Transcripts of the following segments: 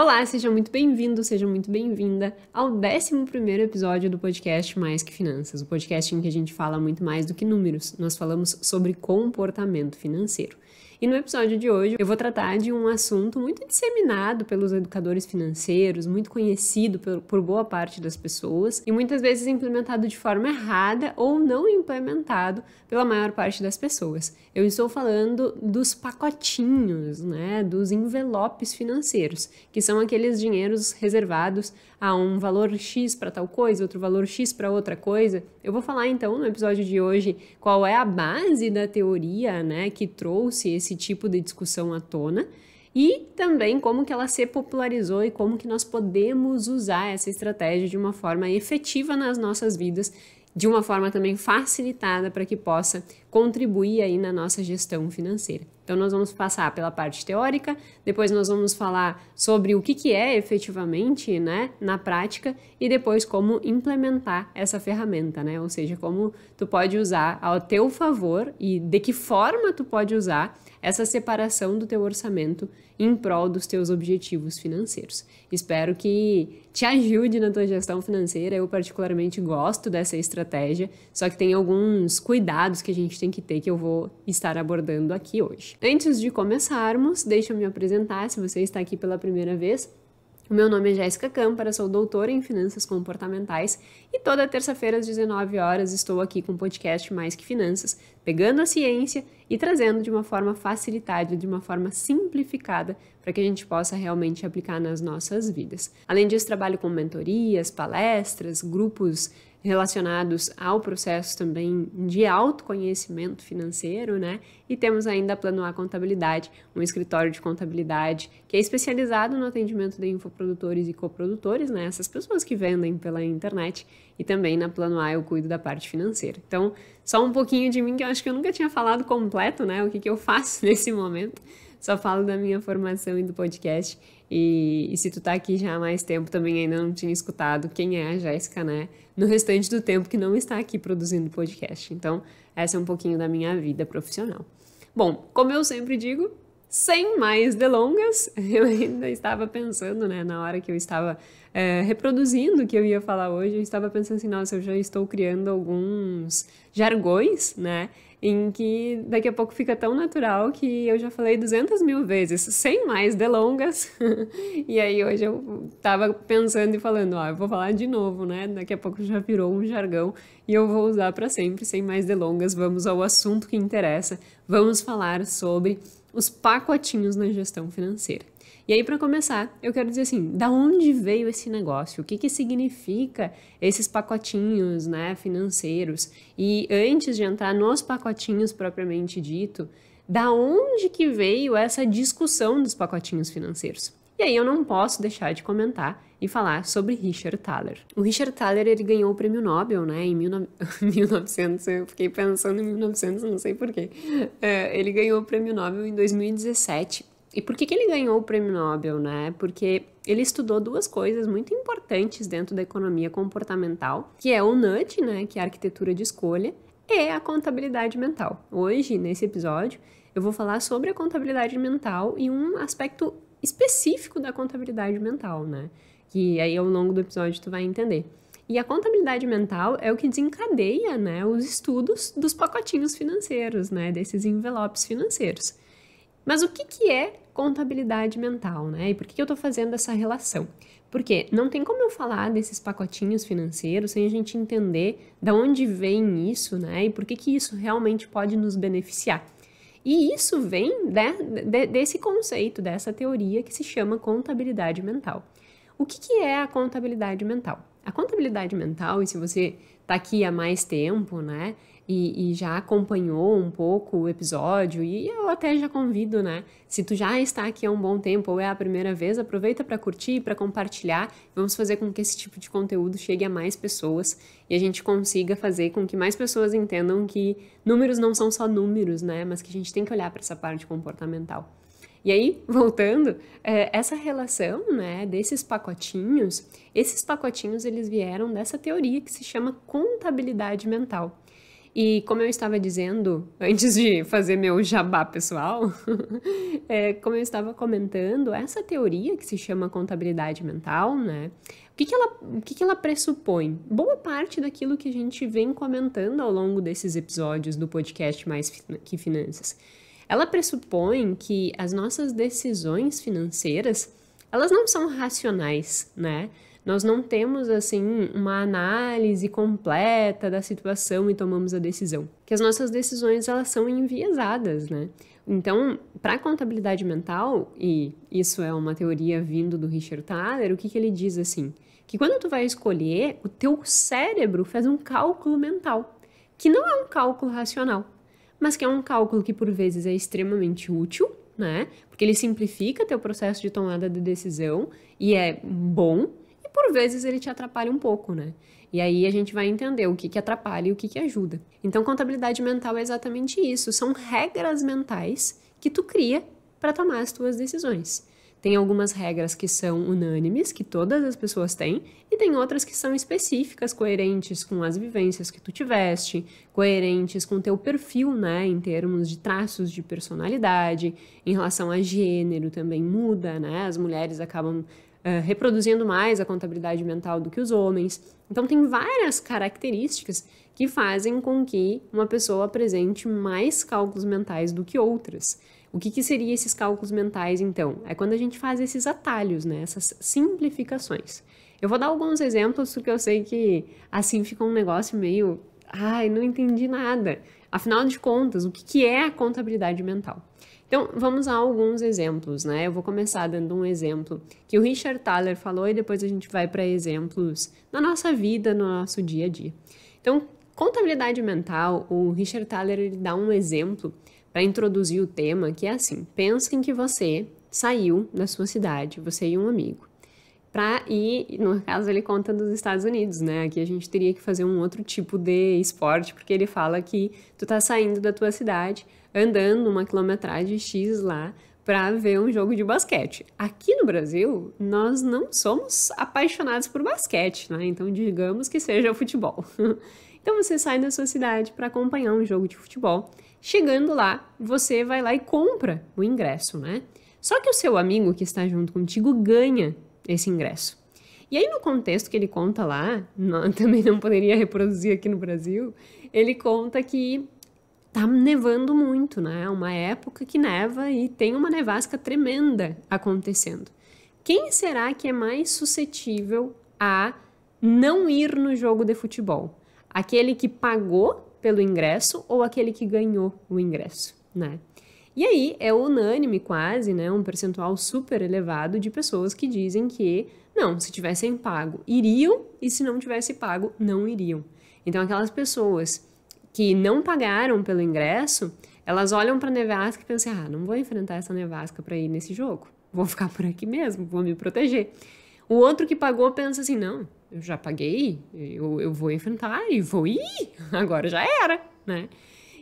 Olá, seja muito bem-vindo, seja muito bem-vinda ao 11 episódio do podcast Mais que Finanças, o podcast em que a gente fala muito mais do que números, nós falamos sobre comportamento financeiro. E no episódio de hoje eu vou tratar de um assunto muito disseminado pelos educadores financeiros, muito conhecido por, por boa parte das pessoas e muitas vezes implementado de forma errada ou não implementado pela maior parte das pessoas. Eu estou falando dos pacotinhos, né, dos envelopes financeiros, que são aqueles dinheiros reservados ah, um valor X para tal coisa, outro valor X para outra coisa. Eu vou falar então no episódio de hoje qual é a base da teoria, né, que trouxe esse tipo de discussão à tona e também como que ela se popularizou e como que nós podemos usar essa estratégia de uma forma efetiva nas nossas vidas, de uma forma também facilitada para que possa contribuir aí na nossa gestão financeira. Então, nós vamos passar pela parte teórica, depois nós vamos falar sobre o que, que é efetivamente né, na prática e depois como implementar essa ferramenta, né? Ou seja, como tu pode usar ao teu favor e de que forma tu pode usar essa separação do teu orçamento em prol dos teus objetivos financeiros. Espero que te ajude na tua gestão financeira. Eu particularmente gosto dessa estratégia, só que tem alguns cuidados que a gente tem que ter que eu vou estar abordando aqui hoje. Antes de começarmos, deixa eu me apresentar, se você está aqui pela primeira vez. O meu nome é Jéssica Câmara, sou doutora em Finanças Comportamentais e toda terça-feira às 19 horas estou aqui com o podcast Mais que Finanças, pegando a ciência e trazendo de uma forma facilitada, de uma forma simplificada, para que a gente possa realmente aplicar nas nossas vidas. Além disso, trabalho com mentorias, palestras, grupos relacionados ao processo também de autoconhecimento financeiro, né? E temos ainda a Plano A Contabilidade, um escritório de contabilidade que é especializado no atendimento de infoprodutores e coprodutores, né? Essas pessoas que vendem pela internet e também na Plano A eu cuido da parte financeira. Então, só um pouquinho de mim que eu acho que eu nunca tinha falado completo, né? O que, que eu faço nesse momento só falo da minha formação e do podcast. E, e, se tu tá aqui já há mais tempo também ainda não tinha escutado quem é a Jéssica, né? No restante do tempo que não está aqui produzindo podcast. Então, essa é um pouquinho da minha vida profissional. Bom, como eu sempre digo, sem mais delongas, eu ainda estava pensando, né, na hora que eu estava é, reproduzindo o que eu ia falar hoje, eu estava pensando assim, nossa, eu já estou criando alguns jargões, né? em que daqui a pouco fica tão natural que eu já falei 200 mil vezes, sem mais delongas. e aí hoje eu tava pensando e falando, ó, ah, eu vou falar de novo, né? Daqui a pouco já virou um jargão e eu vou usar para sempre, sem mais delongas. Vamos ao assunto que interessa. Vamos falar sobre os pacotinhos na gestão financeira. E aí, para começar, eu quero dizer assim: da onde veio esse negócio? O que, que significa esses pacotinhos né, financeiros? E antes de entrar nos pacotinhos propriamente dito, da onde que veio essa discussão dos pacotinhos financeiros? E aí eu não posso deixar de comentar e falar sobre Richard Thaler. O Richard Thaler ele ganhou o prêmio Nobel, né, em 1900, eu fiquei pensando em 1900, não sei porquê. É, ele ganhou o prêmio Nobel em 2017 e por que, que ele ganhou o prêmio Nobel, né? Porque ele estudou duas coisas muito importantes dentro da economia comportamental, que é o NUT, né, que é a arquitetura de escolha, e a contabilidade mental. Hoje, nesse episódio, eu vou falar sobre a contabilidade mental e um aspecto específico da contabilidade mental, né? Que aí ao longo do episódio tu vai entender. E a contabilidade mental é o que desencadeia, né, os estudos dos pacotinhos financeiros, né, desses envelopes financeiros. Mas o que, que é contabilidade mental, né? E por que eu estou fazendo essa relação? Porque não tem como eu falar desses pacotinhos financeiros sem a gente entender da onde vem isso, né? E por que, que isso realmente pode nos beneficiar. E isso vem de, né, de, desse conceito, dessa teoria que se chama contabilidade mental. O que, que é a contabilidade mental? A contabilidade mental, e se você está aqui há mais tempo, né? e, e, já acompanhou um pouco o episódio, e eu até já convido, né? Se tu já está aqui há um bom tempo ou é a primeira vez, aproveita para curtir, e para compartilhar. Vamos fazer com que esse tipo de conteúdo chegue a mais pessoas e a gente consiga fazer com que mais pessoas entendam que números não são só números, né? Mas que a gente tem que olhar para essa parte comportamental. E aí, voltando, é, essa relação né, desses pacotinhos, esses pacotinhos eles vieram dessa teoria que se chama contabilidade mental. E como eu estava dizendo, antes de fazer meu jabá pessoal, é, como eu estava comentando, essa teoria que se chama contabilidade mental, né? O que, que, ela, o que, que ela pressupõe? Boa parte daquilo que a gente vem comentando ao longo desses episódios do podcast Mais Que Finanças. Ela pressupõe que as nossas decisões financeiras, elas não são racionais, né? Nós não temos, assim, uma análise completa da situação e tomamos a decisão. Que as nossas decisões, elas são enviesadas, né? Então, para a contabilidade mental, e isso é uma teoria vindo do Richard Thaler, o que, que ele diz assim? Que quando tu vai escolher, o teu cérebro faz um cálculo mental, que não é um cálculo racional, mas que é um cálculo que por vezes é extremamente útil, né? Porque ele simplifica teu processo de tomada de decisão e é bom, por vezes ele te atrapalha um pouco, né? E aí a gente vai entender o que, que atrapalha e o que, que ajuda. Então, contabilidade mental é exatamente isso. São regras mentais que tu cria para tomar as tuas decisões. Tem algumas regras que são unânimes, que todas as pessoas têm, e tem outras que são específicas, coerentes com as vivências que tu tiveste, coerentes com o teu perfil, né, em termos de traços de personalidade, em relação a gênero também muda, né? As mulheres acabam eh, reproduzindo mais a contabilidade mental do que os homens. Então, tem várias características que fazem com que uma pessoa apresente mais cálculos mentais do que outras. O que, que seriam esses cálculos mentais, então? É quando a gente faz esses atalhos, né? essas simplificações. Eu vou dar alguns exemplos, porque eu sei que assim fica um negócio meio. Ai, não entendi nada. Afinal de contas, o que, que é a contabilidade mental? Então, vamos a alguns exemplos, né? Eu vou começar dando um exemplo que o Richard Thaler falou e depois a gente vai para exemplos na nossa vida, no nosso dia a dia. Então, contabilidade mental, o Richard Thaler ele dá um exemplo para introduzir o tema, que é assim: pensem que você saiu da sua cidade, você e um amigo, para ir, no caso ele conta dos Estados Unidos, né? Aqui a gente teria que fazer um outro tipo de esporte, porque ele fala que tu tá saindo da tua cidade andando uma quilometragem X lá para ver um jogo de basquete. Aqui no Brasil, nós não somos apaixonados por basquete, né? Então digamos que seja futebol. então você sai da sua cidade para acompanhar um jogo de futebol. Chegando lá, você vai lá e compra o ingresso, né? Só que o seu amigo que está junto contigo ganha esse ingresso. E aí, no contexto que ele conta lá, não, também não poderia reproduzir aqui no Brasil, ele conta que tá nevando muito, né? É uma época que neva e tem uma nevasca tremenda acontecendo. Quem será que é mais suscetível a não ir no jogo de futebol? Aquele que pagou pelo ingresso ou aquele que ganhou o ingresso, né? E aí é unânime quase, né, um percentual super elevado de pessoas que dizem que não, se tivessem pago, iriam e se não tivesse pago, não iriam. Então aquelas pessoas que não pagaram pelo ingresso, elas olham para a nevasca e pensam: assim, ah, não vou enfrentar essa nevasca para ir nesse jogo, vou ficar por aqui mesmo, vou me proteger. O outro que pagou pensa assim: não, eu já paguei, eu, eu vou enfrentar e vou ir, agora já era, né?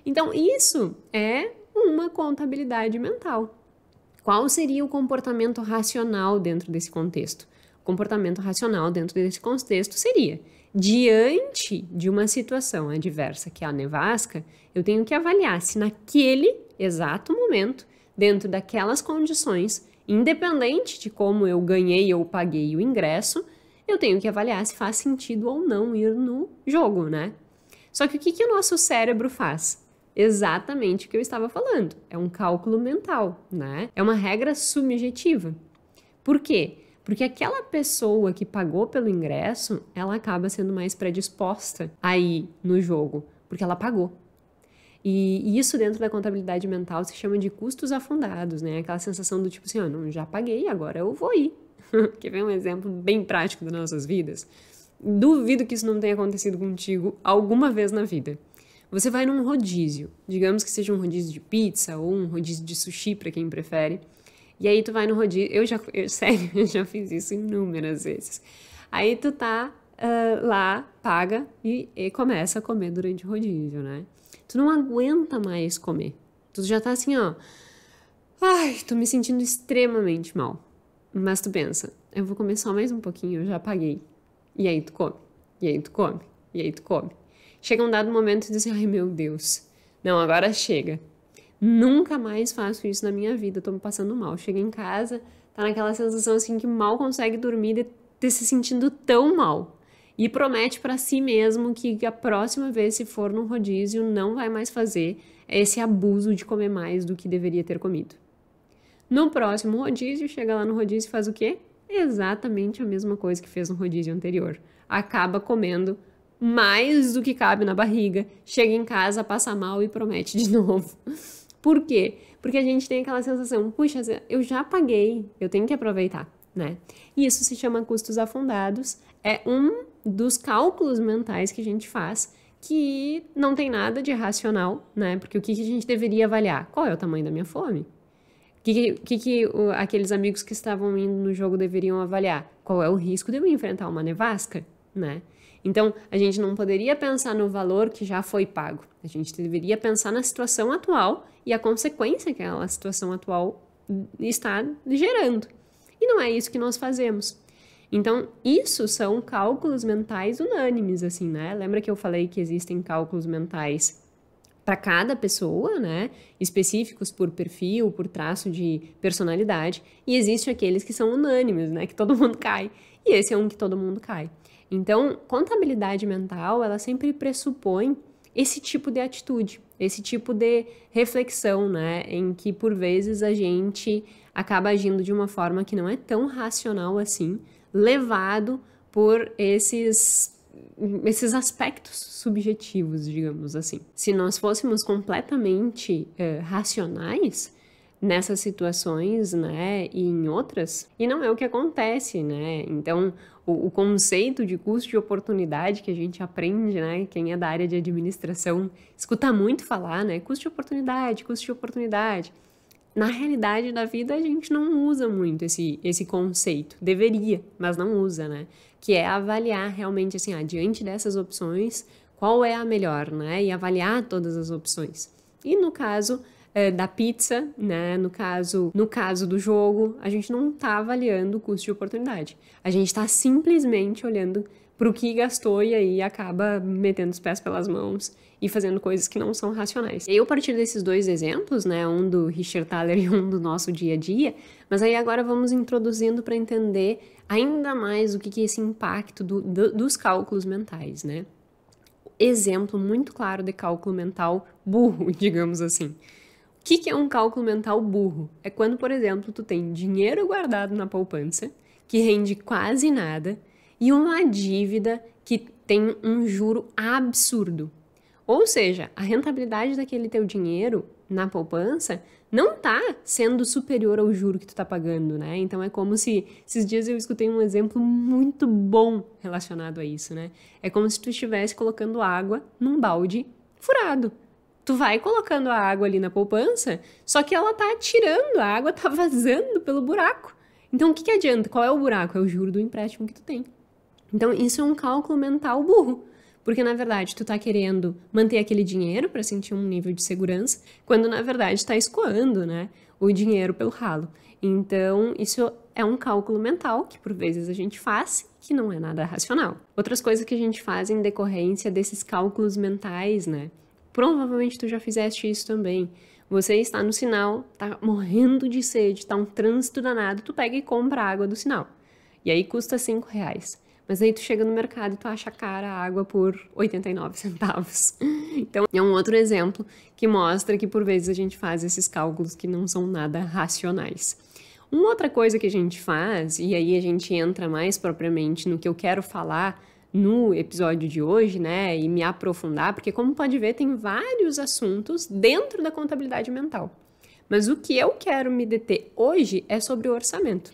Então, isso é uma contabilidade mental. Qual seria o comportamento racional dentro desse contexto? O comportamento racional dentro desse contexto seria diante de uma situação adversa, que é a nevasca, eu tenho que avaliar se naquele exato momento, dentro daquelas condições, independente de como eu ganhei ou paguei o ingresso, eu tenho que avaliar se faz sentido ou não ir no jogo, né? Só que o que, que o nosso cérebro faz? Exatamente o que eu estava falando. É um cálculo mental, né? É uma regra subjetiva. Por quê? Porque aquela pessoa que pagou pelo ingresso, ela acaba sendo mais predisposta aí no jogo, porque ela pagou. E isso dentro da contabilidade mental se chama de custos afundados, né? Aquela sensação do tipo assim, ó, não, já paguei, agora eu vou ir. Quer ver um exemplo bem prático das nossas vidas? Duvido que isso não tenha acontecido contigo alguma vez na vida. Você vai num rodízio, digamos que seja um rodízio de pizza ou um rodízio de sushi para quem prefere, e aí tu vai no rodízio. Eu já, eu, sério, eu já fiz isso inúmeras vezes. Aí tu tá uh, lá, paga e, e começa a comer durante o rodízio, né? Tu não aguenta mais comer. Tu já tá assim, ó. Ai, tô me sentindo extremamente mal. Mas tu pensa, eu vou comer só mais um pouquinho, eu já paguei. E aí tu come, e aí tu come, e aí tu come. Chega um dado momento e diz assim, ai meu Deus, não, agora chega. Nunca mais faço isso na minha vida, tô me passando mal. Chega em casa, tá naquela sensação assim que mal consegue dormir de ter se sentindo tão mal. E promete para si mesmo que a próxima vez, se for num rodízio, não vai mais fazer esse abuso de comer mais do que deveria ter comido. No próximo rodízio, chega lá no rodízio e faz o quê? Exatamente a mesma coisa que fez no rodízio anterior. Acaba comendo mais do que cabe na barriga, chega em casa, passa mal e promete de novo. Por quê? Porque a gente tem aquela sensação, puxa, eu já paguei, eu tenho que aproveitar, né? E isso se chama custos afundados, é um dos cálculos mentais que a gente faz que não tem nada de racional, né? Porque o que, a gente deveria avaliar? Qual é o tamanho da minha fome? O que, que, que aqueles amigos que estavam indo no jogo deveriam avaliar? Qual é o risco de eu enfrentar uma nevasca, né? Então, a gente não poderia pensar no valor que já foi pago. A gente deveria pensar na situação atual e a consequência que aquela situação atual está gerando. E não é isso que nós fazemos. Então, isso são cálculos mentais unânimes, assim, né? Lembra que eu falei que existem cálculos mentais para cada pessoa, né? Específicos por perfil, por traço de personalidade. E existem aqueles que são unânimes, né? Que todo mundo cai. E esse é um que todo mundo cai. Então, contabilidade mental, ela sempre pressupõe esse tipo de atitude, esse tipo de reflexão, né, em que por vezes a gente acaba agindo de uma forma que não é tão racional assim, levado por esses esses aspectos subjetivos, digamos assim. Se nós fôssemos completamente eh, racionais nessas situações, né, e em outras, e não é o que acontece, né? Então, o, o conceito de custo de oportunidade que a gente aprende, né? Quem é da área de administração escuta muito falar, né? Custo de oportunidade, custo de oportunidade. Na realidade da vida, a gente não usa muito esse, esse conceito. Deveria, mas não usa, né? Que é avaliar realmente, assim, adiante diante dessas opções, qual é a melhor, né? E avaliar todas as opções. E no caso é, da pizza, né? No caso, no caso do jogo, a gente não está avaliando o custo de oportunidade. A gente está simplesmente olhando para o que gastou e aí acaba metendo os pés pelas mãos e fazendo coisas que não são racionais. Eu partir desses dois exemplos, né, um do Richard Thaler e um do nosso dia a dia, mas aí agora vamos introduzindo para entender ainda mais o que, que é esse impacto do, do, dos cálculos mentais, né? Exemplo muito claro de cálculo mental burro, digamos assim. O que, que é um cálculo mental burro? É quando, por exemplo, tu tem dinheiro guardado na poupança, que rende quase nada, e uma dívida que tem um juro absurdo. Ou seja, a rentabilidade daquele teu dinheiro na poupança não tá sendo superior ao juro que tu tá pagando, né? Então é como se esses dias eu escutei um exemplo muito bom relacionado a isso, né? É como se tu estivesse colocando água num balde furado tu vai colocando a água ali na poupança, só que ela tá tirando, a água tá vazando pelo buraco. Então o que, que adianta? Qual é o buraco? É o juro do empréstimo que tu tem. Então isso é um cálculo mental burro. Porque na verdade tu tá querendo manter aquele dinheiro para sentir um nível de segurança, quando na verdade tá escoando, né, o dinheiro pelo ralo. Então, isso é um cálculo mental que por vezes a gente faz, que não é nada racional. Outras coisas que a gente faz em decorrência desses cálculos mentais, né? Provavelmente tu já fizeste isso também. Você está no sinal, tá morrendo de sede, tá um trânsito danado, tu pega e compra a água do sinal. E aí custa 5 reais. Mas aí tu chega no mercado e tu acha cara a água por 89 centavos. Então é um outro exemplo que mostra que por vezes a gente faz esses cálculos que não são nada racionais. Uma outra coisa que a gente faz, e aí a gente entra mais propriamente no que eu quero falar no episódio de hoje, né, e me aprofundar, porque como pode ver, tem vários assuntos dentro da contabilidade mental. Mas o que eu quero me deter hoje é sobre o orçamento.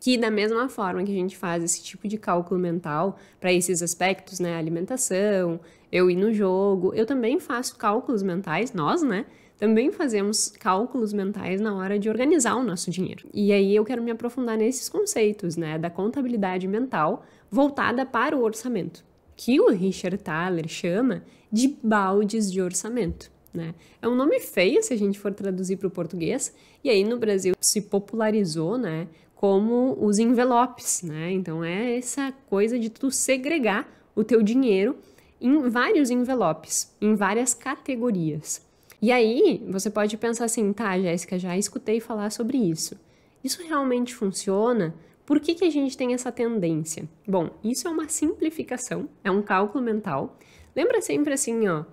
Que da mesma forma que a gente faz esse tipo de cálculo mental para esses aspectos, né, alimentação, eu ir no jogo, eu também faço cálculos mentais, nós, né, também fazemos cálculos mentais na hora de organizar o nosso dinheiro. E aí eu quero me aprofundar nesses conceitos, né, da contabilidade mental voltada para o orçamento, que o Richard Thaler chama de baldes de orçamento. Né? É um nome feio se a gente for traduzir para o português, e aí no Brasil se popularizou, né, como os envelopes, né? Então é essa coisa de tu segregar o teu dinheiro em vários envelopes, em várias categorias. E aí, você pode pensar assim, tá, Jéssica, já escutei falar sobre isso. Isso realmente funciona? Por que, que a gente tem essa tendência? Bom, isso é uma simplificação, é um cálculo mental. Lembra sempre assim, ó,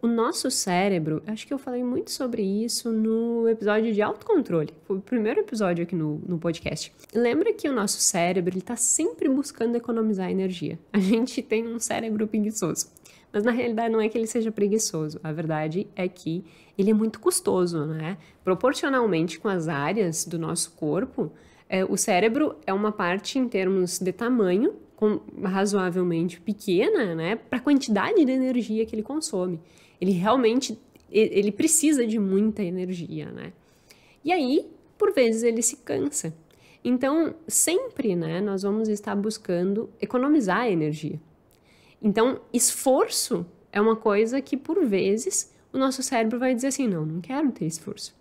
o nosso cérebro, acho que eu falei muito sobre isso no episódio de autocontrole, foi o primeiro episódio aqui no, no podcast. Lembra que o nosso cérebro, ele tá sempre buscando economizar energia. A gente tem um cérebro preguiçoso. Mas na realidade não é que ele seja preguiçoso, a verdade é que ele é muito custoso, né? Proporcionalmente com as áreas do nosso corpo, é, o cérebro é uma parte em termos de tamanho com, razoavelmente pequena, né? Para a quantidade de energia que ele consome. Ele realmente ele precisa de muita energia, né? E aí, por vezes, ele se cansa. Então, sempre, né, nós vamos estar buscando economizar energia. Então, esforço é uma coisa que, por vezes, o nosso cérebro vai dizer assim: não, não quero ter esforço.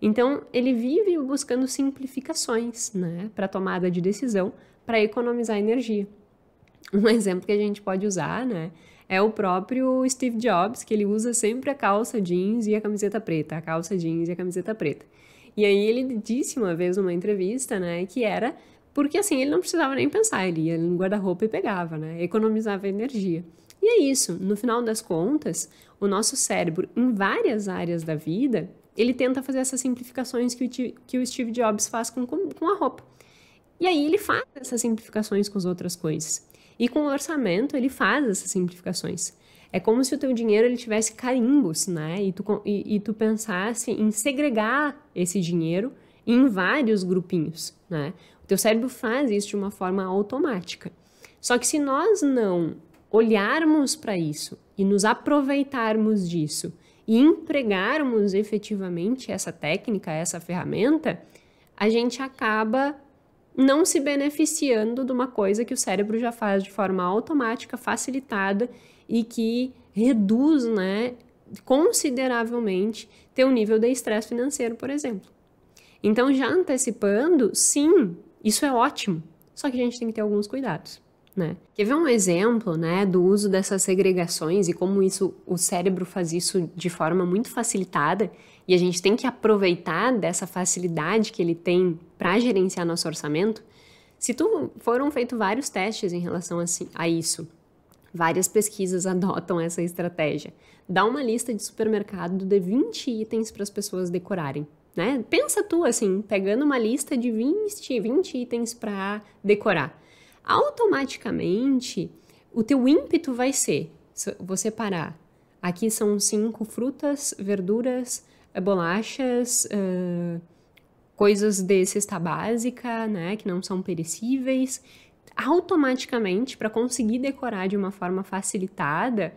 Então, ele vive buscando simplificações né, para tomada de decisão, para economizar energia. Um exemplo que a gente pode usar né, é o próprio Steve Jobs, que ele usa sempre a calça jeans e a camiseta preta, a calça jeans e a camiseta preta. E aí ele disse uma vez numa entrevista né, que era porque assim, ele não precisava nem pensar, ele ia no guarda-roupa e pegava, né? Economizava energia. E é isso, no final das contas, o nosso cérebro, em várias áreas da vida, ele tenta fazer essas simplificações que o, que o Steve Jobs faz com, com, com a roupa. E aí ele faz essas simplificações com as outras coisas. E com o orçamento, ele faz essas simplificações. É como se o teu dinheiro ele tivesse carimbos, né? E tu, e, e tu pensasse em segregar esse dinheiro em vários grupinhos, né? O teu cérebro faz isso de uma forma automática. Só que se nós não olharmos para isso e nos aproveitarmos disso e empregarmos efetivamente essa técnica, essa ferramenta, a gente acaba não se beneficiando de uma coisa que o cérebro já faz de forma automática, facilitada e que reduz, né, consideravelmente teu nível de estresse financeiro, por exemplo. Então, já antecipando, sim, isso é ótimo, só que a gente tem que ter alguns cuidados. Né? Quer ver um exemplo né, do uso dessas segregações e como isso o cérebro faz isso de forma muito facilitada e a gente tem que aproveitar dessa facilidade que ele tem para gerenciar nosso orçamento? Se tu, foram feitos vários testes em relação a, a isso, várias pesquisas adotam essa estratégia. Dá uma lista de supermercado de 20 itens para as pessoas decorarem né? Pensa tu assim, pegando uma lista de 20, 20 itens para decorar. Automaticamente, o teu ímpeto vai ser você parar. Aqui são cinco frutas, verduras, eh, bolachas, uh, coisas de cesta básica, né, que não são perecíveis. Automaticamente, para conseguir decorar de uma forma facilitada,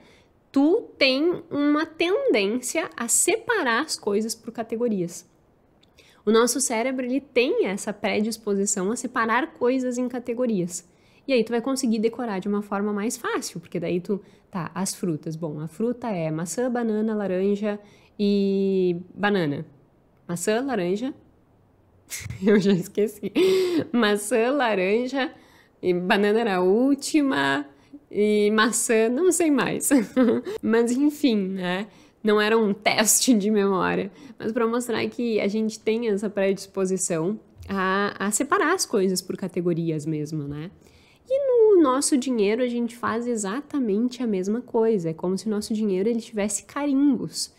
tu tem uma tendência a separar as coisas por categorias. O nosso cérebro ele tem essa predisposição a separar coisas em categorias. E aí tu vai conseguir decorar de uma forma mais fácil, porque daí tu, tá, as frutas. Bom, a fruta é maçã, banana, laranja e banana. Maçã, laranja. Eu já esqueci. Maçã, laranja e banana era a última e maçã, não sei mais. Mas enfim, né? Não era um teste de memória, mas para mostrar que a gente tem essa predisposição a, a separar as coisas por categorias mesmo, né? E no nosso dinheiro a gente faz exatamente a mesma coisa, é como se o nosso dinheiro ele tivesse carimbos.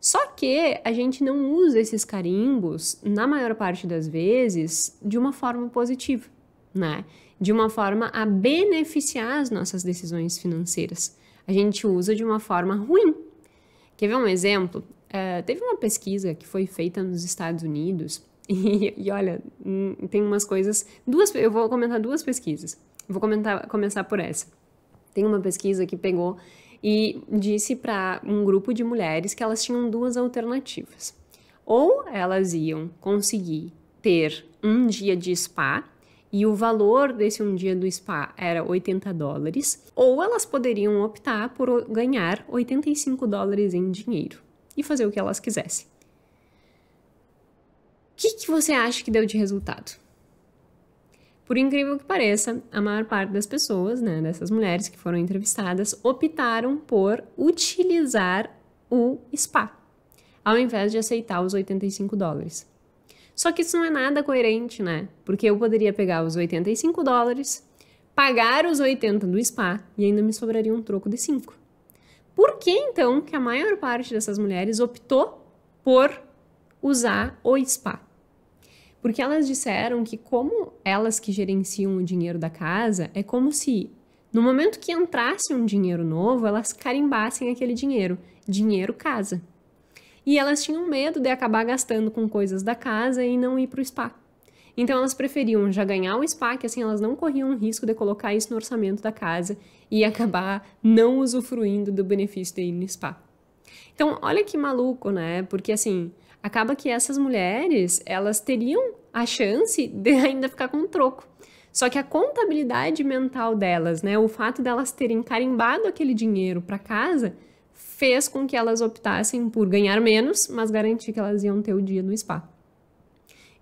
Só que a gente não usa esses carimbos, na maior parte das vezes, de uma forma positiva, né? De uma forma a beneficiar as nossas decisões financeiras. A gente usa de uma forma ruim, Quer ver um exemplo? Uh, teve uma pesquisa que foi feita nos Estados Unidos, e, e olha, hum, tem umas coisas. Duas, eu vou comentar duas pesquisas. Vou comentar, começar por essa. Tem uma pesquisa que pegou e disse para um grupo de mulheres que elas tinham duas alternativas. Ou elas iam conseguir ter um dia de spa e o valor desse um dia do spa era 80 dólares, ou elas poderiam optar por ganhar 85 dólares em dinheiro e fazer o que elas quisessem. O que, que você acha que deu de resultado? Por incrível que pareça, a maior parte das pessoas, né, dessas mulheres que foram entrevistadas, optaram por utilizar o spa, ao invés de aceitar os 85 dólares. Só que isso não é nada coerente, né? Porque eu poderia pegar os 85 dólares, pagar os 80 do spa e ainda me sobraria um troco de 5. Por que então que a maior parte dessas mulheres optou por usar o spa? Porque elas disseram que, como elas que gerenciam o dinheiro da casa, é como se no momento que entrasse um dinheiro novo, elas carimbassem aquele dinheiro. Dinheiro casa e elas tinham medo de acabar gastando com coisas da casa e não ir para o spa. Então elas preferiam já ganhar o spa, que assim elas não corriam o risco de colocar isso no orçamento da casa e acabar não usufruindo do benefício de ir no spa. Então, olha que maluco, né? Porque assim, acaba que essas mulheres, elas teriam a chance de ainda ficar com o troco. Só que a contabilidade mental delas, né, o fato delas terem carimbado aquele dinheiro para casa, fez com que elas optassem por ganhar menos, mas garantir que elas iam ter o dia no spa.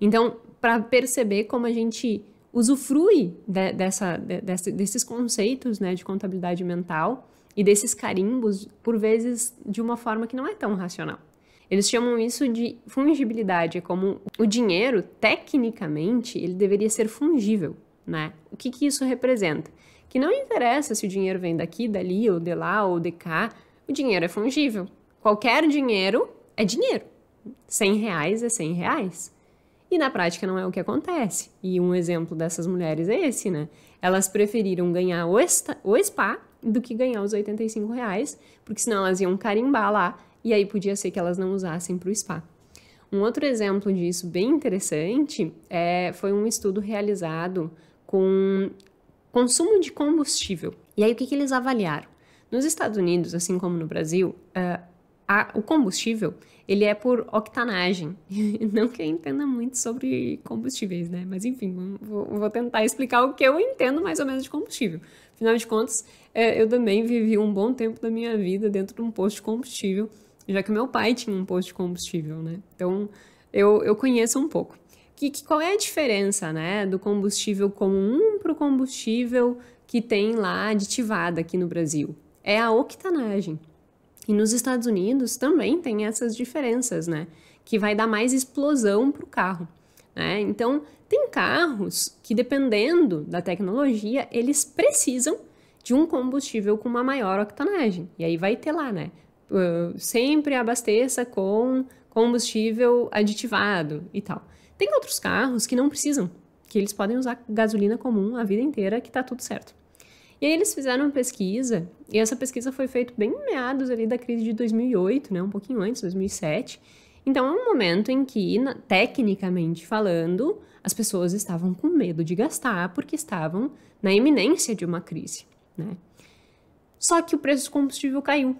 Então, para perceber como a gente usufrui de, dessa, de, desse, desses conceitos né, de contabilidade mental e desses carimbos, por vezes de uma forma que não é tão racional. Eles chamam isso de fungibilidade, É como o dinheiro, tecnicamente, ele deveria ser fungível, né? O que, que isso representa? Que não interessa se o dinheiro vem daqui, dali, ou de lá, ou de cá, o dinheiro é fungível. Qualquer dinheiro é dinheiro. 100 reais é 100 reais. E na prática não é o que acontece. E um exemplo dessas mulheres é esse, né? Elas preferiram ganhar o, esta, o spa do que ganhar os 85 reais, porque senão elas iam carimbar lá e aí podia ser que elas não usassem para o spa. Um outro exemplo disso bem interessante é, foi um estudo realizado com consumo de combustível. E aí o que, que eles avaliaram? Nos Estados Unidos, assim como no Brasil, uh, a, o combustível ele é por octanagem. Não que eu entenda muito sobre combustíveis, né? Mas enfim, vou, vou, tentar explicar o que eu entendo mais ou menos de combustível. Afinal de contas, eh, eu também vivi um bom tempo da minha vida dentro de um posto de combustível, já que meu pai tinha um posto de combustível, né? Então eu, eu conheço um pouco. Que, que qual é a diferença, né, do combustível comum para o combustível que tem lá aditivado aqui no Brasil? é a octanagem. E nos Estados Unidos também tem essas diferenças, né? Que vai dar mais explosão para o carro. Né? Então, tem carros que, dependendo da tecnologia, eles precisam de um combustível com uma maior octanagem. E aí vai ter lá, né? Uh, sempre abasteça com combustível aditivado e tal. Tem outros carros que não precisam, que eles podem usar gasolina comum a vida inteira, que tá tudo certo. E aí eles fizeram uma pesquisa, e essa pesquisa foi feita bem meados ali da crise de 2008, né, um pouquinho antes, 2007. Então é um momento em que, tecnicamente falando, as pessoas estavam com medo de gastar porque estavam na iminência de uma crise, né? Só que o preço do combustível caiu.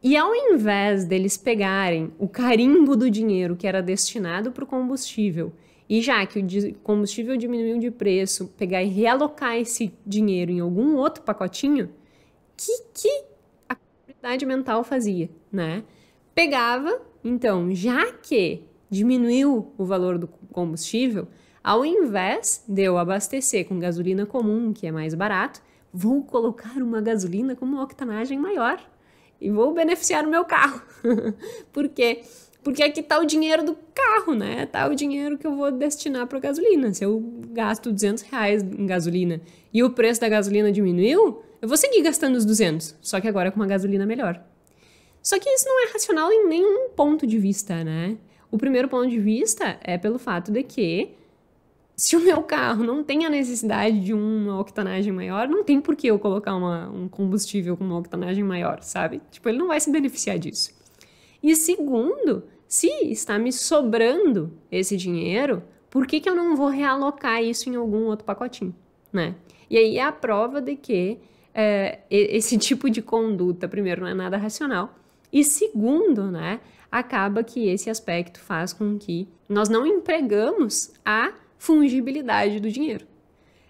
E ao invés deles pegarem o carimbo do dinheiro que era destinado para o combustível e já que o combustível diminuiu de preço, pegar e realocar esse dinheiro em algum outro pacotinho, que, que a comunidade mental fazia, né? Pegava, então, já que diminuiu o valor do combustível, ao invés de eu abastecer com gasolina comum, que é mais barato, vou colocar uma gasolina com uma octanagem maior e vou beneficiar o meu carro. Porque porque aqui tá o dinheiro do carro, né? Tá o dinheiro que eu vou destinar para gasolina. Se eu gasto 200 reais em gasolina e o preço da gasolina diminuiu, eu vou seguir gastando os 200, só que agora com uma gasolina melhor. Só que isso não é racional em nenhum ponto de vista, né? O primeiro ponto de vista é pelo fato de que se o meu carro não tem a necessidade de uma octanagem maior, não tem por que eu colocar uma, um combustível com uma octanagem maior, sabe? Tipo, ele não vai se beneficiar disso. E segundo, se está me sobrando esse dinheiro, por que, que eu não vou realocar isso em algum outro pacotinho, né? E aí é a prova de que é, esse tipo de conduta, primeiro, não é nada racional, e segundo, né, acaba que esse aspecto faz com que nós não empregamos a fungibilidade do dinheiro.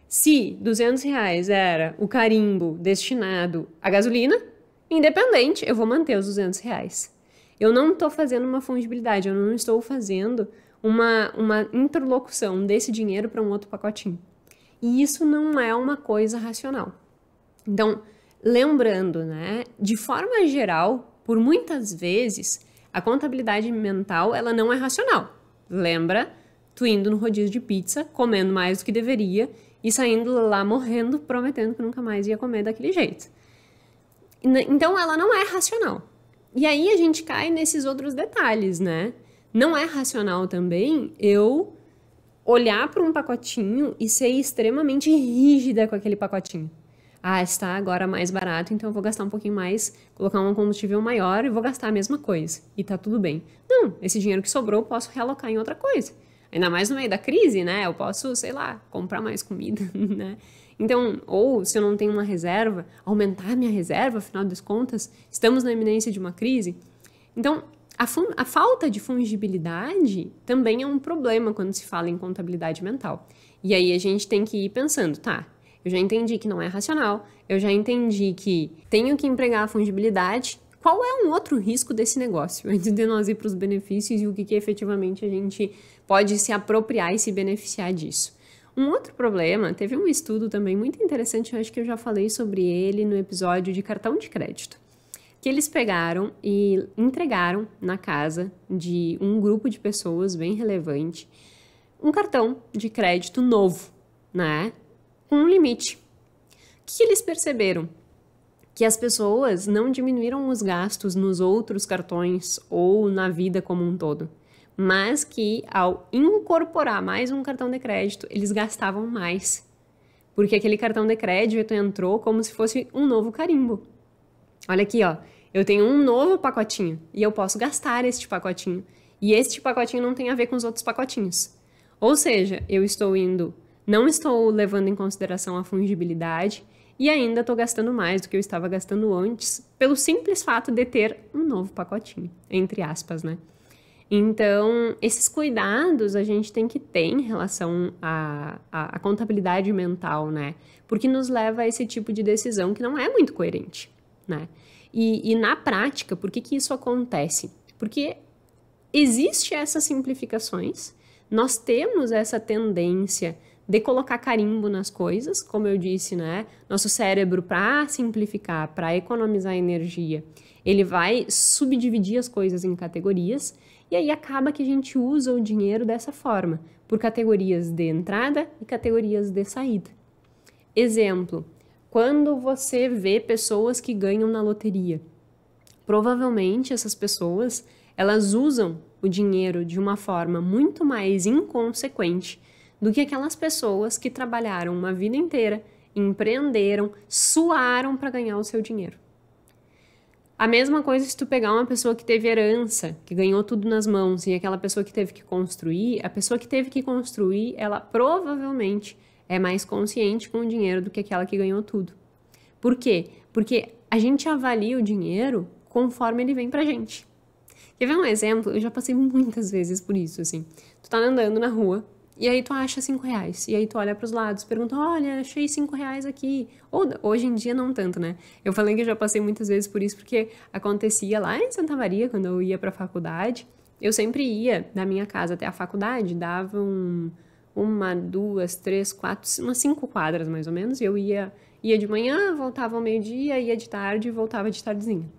Se 200 reais era o carimbo destinado à gasolina, independente, eu vou manter os 200 reais. Eu não estou fazendo uma fungibilidade, eu não estou fazendo uma, uma interlocução desse dinheiro para um outro pacotinho. E isso não é uma coisa racional. Então, lembrando, né, de forma geral, por muitas vezes, a contabilidade mental ela não é racional. Lembra? Tu indo no rodízio de pizza, comendo mais do que deveria e saindo lá morrendo, prometendo que nunca mais ia comer daquele jeito. Né, então ela não é racional. E aí a gente cai nesses outros detalhes, né? Não é racional também eu olhar para um pacotinho e ser extremamente rígida com aquele pacotinho. Ah, está agora mais barato, então eu vou gastar um pouquinho mais, colocar um combustível maior e vou gastar a mesma coisa. E tá tudo bem. Não, esse dinheiro que sobrou eu posso realocar em outra coisa. Ainda mais no meio da crise, né? Eu posso, sei lá, comprar mais comida, né? Então, ou se eu não tenho uma reserva, aumentar minha reserva, afinal das contas, estamos na iminência de uma crise. Então, a, a, falta de fungibilidade também é um problema quando se fala em contabilidade mental. E aí a gente tem que ir pensando, tá? Eu já entendi que não é racional, eu já entendi que tenho que empregar a fungibilidade. Qual é um outro risco desse negócio? Antes de nós ir para os benefícios e o que, que efetivamente a gente pode se apropriar e se beneficiar disso. Um outro problema, teve um estudo também muito interessante, eu acho que eu já falei sobre ele no episódio de cartão de crédito, que eles pegaram e entregaram na casa de um grupo de pessoas bem relevante um cartão de crédito novo, né? Com um limite. O que eles perceberam? que as pessoas não diminuíram os gastos nos outros cartões ou na vida como um todo mas que ao incorporar mais um cartão de crédito, eles gastavam mais. Porque aquele cartão de crédito entrou como se fosse um novo carimbo. Olha aqui, ó. Eu tenho um novo pacotinho e eu posso gastar este pacotinho. E este pacotinho não tem a ver com os outros pacotinhos. Ou seja, eu estou indo, não estou levando em consideração a fungibilidade e ainda estou gastando mais do que eu estava gastando antes, pelo simples fato de ter um novo pacotinho, entre aspas, né? Então, esses cuidados a gente tem que ter em relação à, à, à, contabilidade mental, né? Porque nos leva a esse tipo de decisão que não é muito coerente, né? E, e na prática, por que, que isso acontece? Porque existe essas simplificações, nós temos essa tendência de colocar carimbo nas coisas, como eu disse, né? Nosso cérebro, para simplificar, para economizar energia, ele vai subdividir as coisas em categorias e aí acaba que a gente usa o dinheiro dessa forma, por categorias de entrada e categorias de saída. Exemplo: quando você vê pessoas que ganham na loteria, provavelmente essas pessoas elas usam o dinheiro de uma forma muito mais inconsequente do que aquelas pessoas que trabalharam uma vida inteira, empreenderam, suaram para ganhar o seu dinheiro. A mesma coisa se tu pegar uma pessoa que teve herança, que ganhou tudo nas mãos, e aquela pessoa que teve que construir, a pessoa que teve que construir, ela provavelmente é mais consciente com o dinheiro do que aquela que ganhou tudo. Por quê? Porque a gente avalia o dinheiro conforme ele vem pra gente. Quer ver um exemplo? Eu já passei muitas vezes por isso, assim. Tu tá andando na rua, e aí tu acha cinco reais. E aí tu olha para os lados, pergunta, olha, achei cinco reais aqui. Ou hoje em dia não tanto, né? Eu falei que eu já passei muitas vezes por isso porque acontecia lá em Santa Maria quando eu ia para a faculdade. Eu sempre ia da minha casa até a faculdade, dava um, uma, duas, três, quatro, umas cinco quadras mais ou menos. E eu ia ia de manhã, voltava ao meio-dia, ia de tarde e voltava de tardezinha.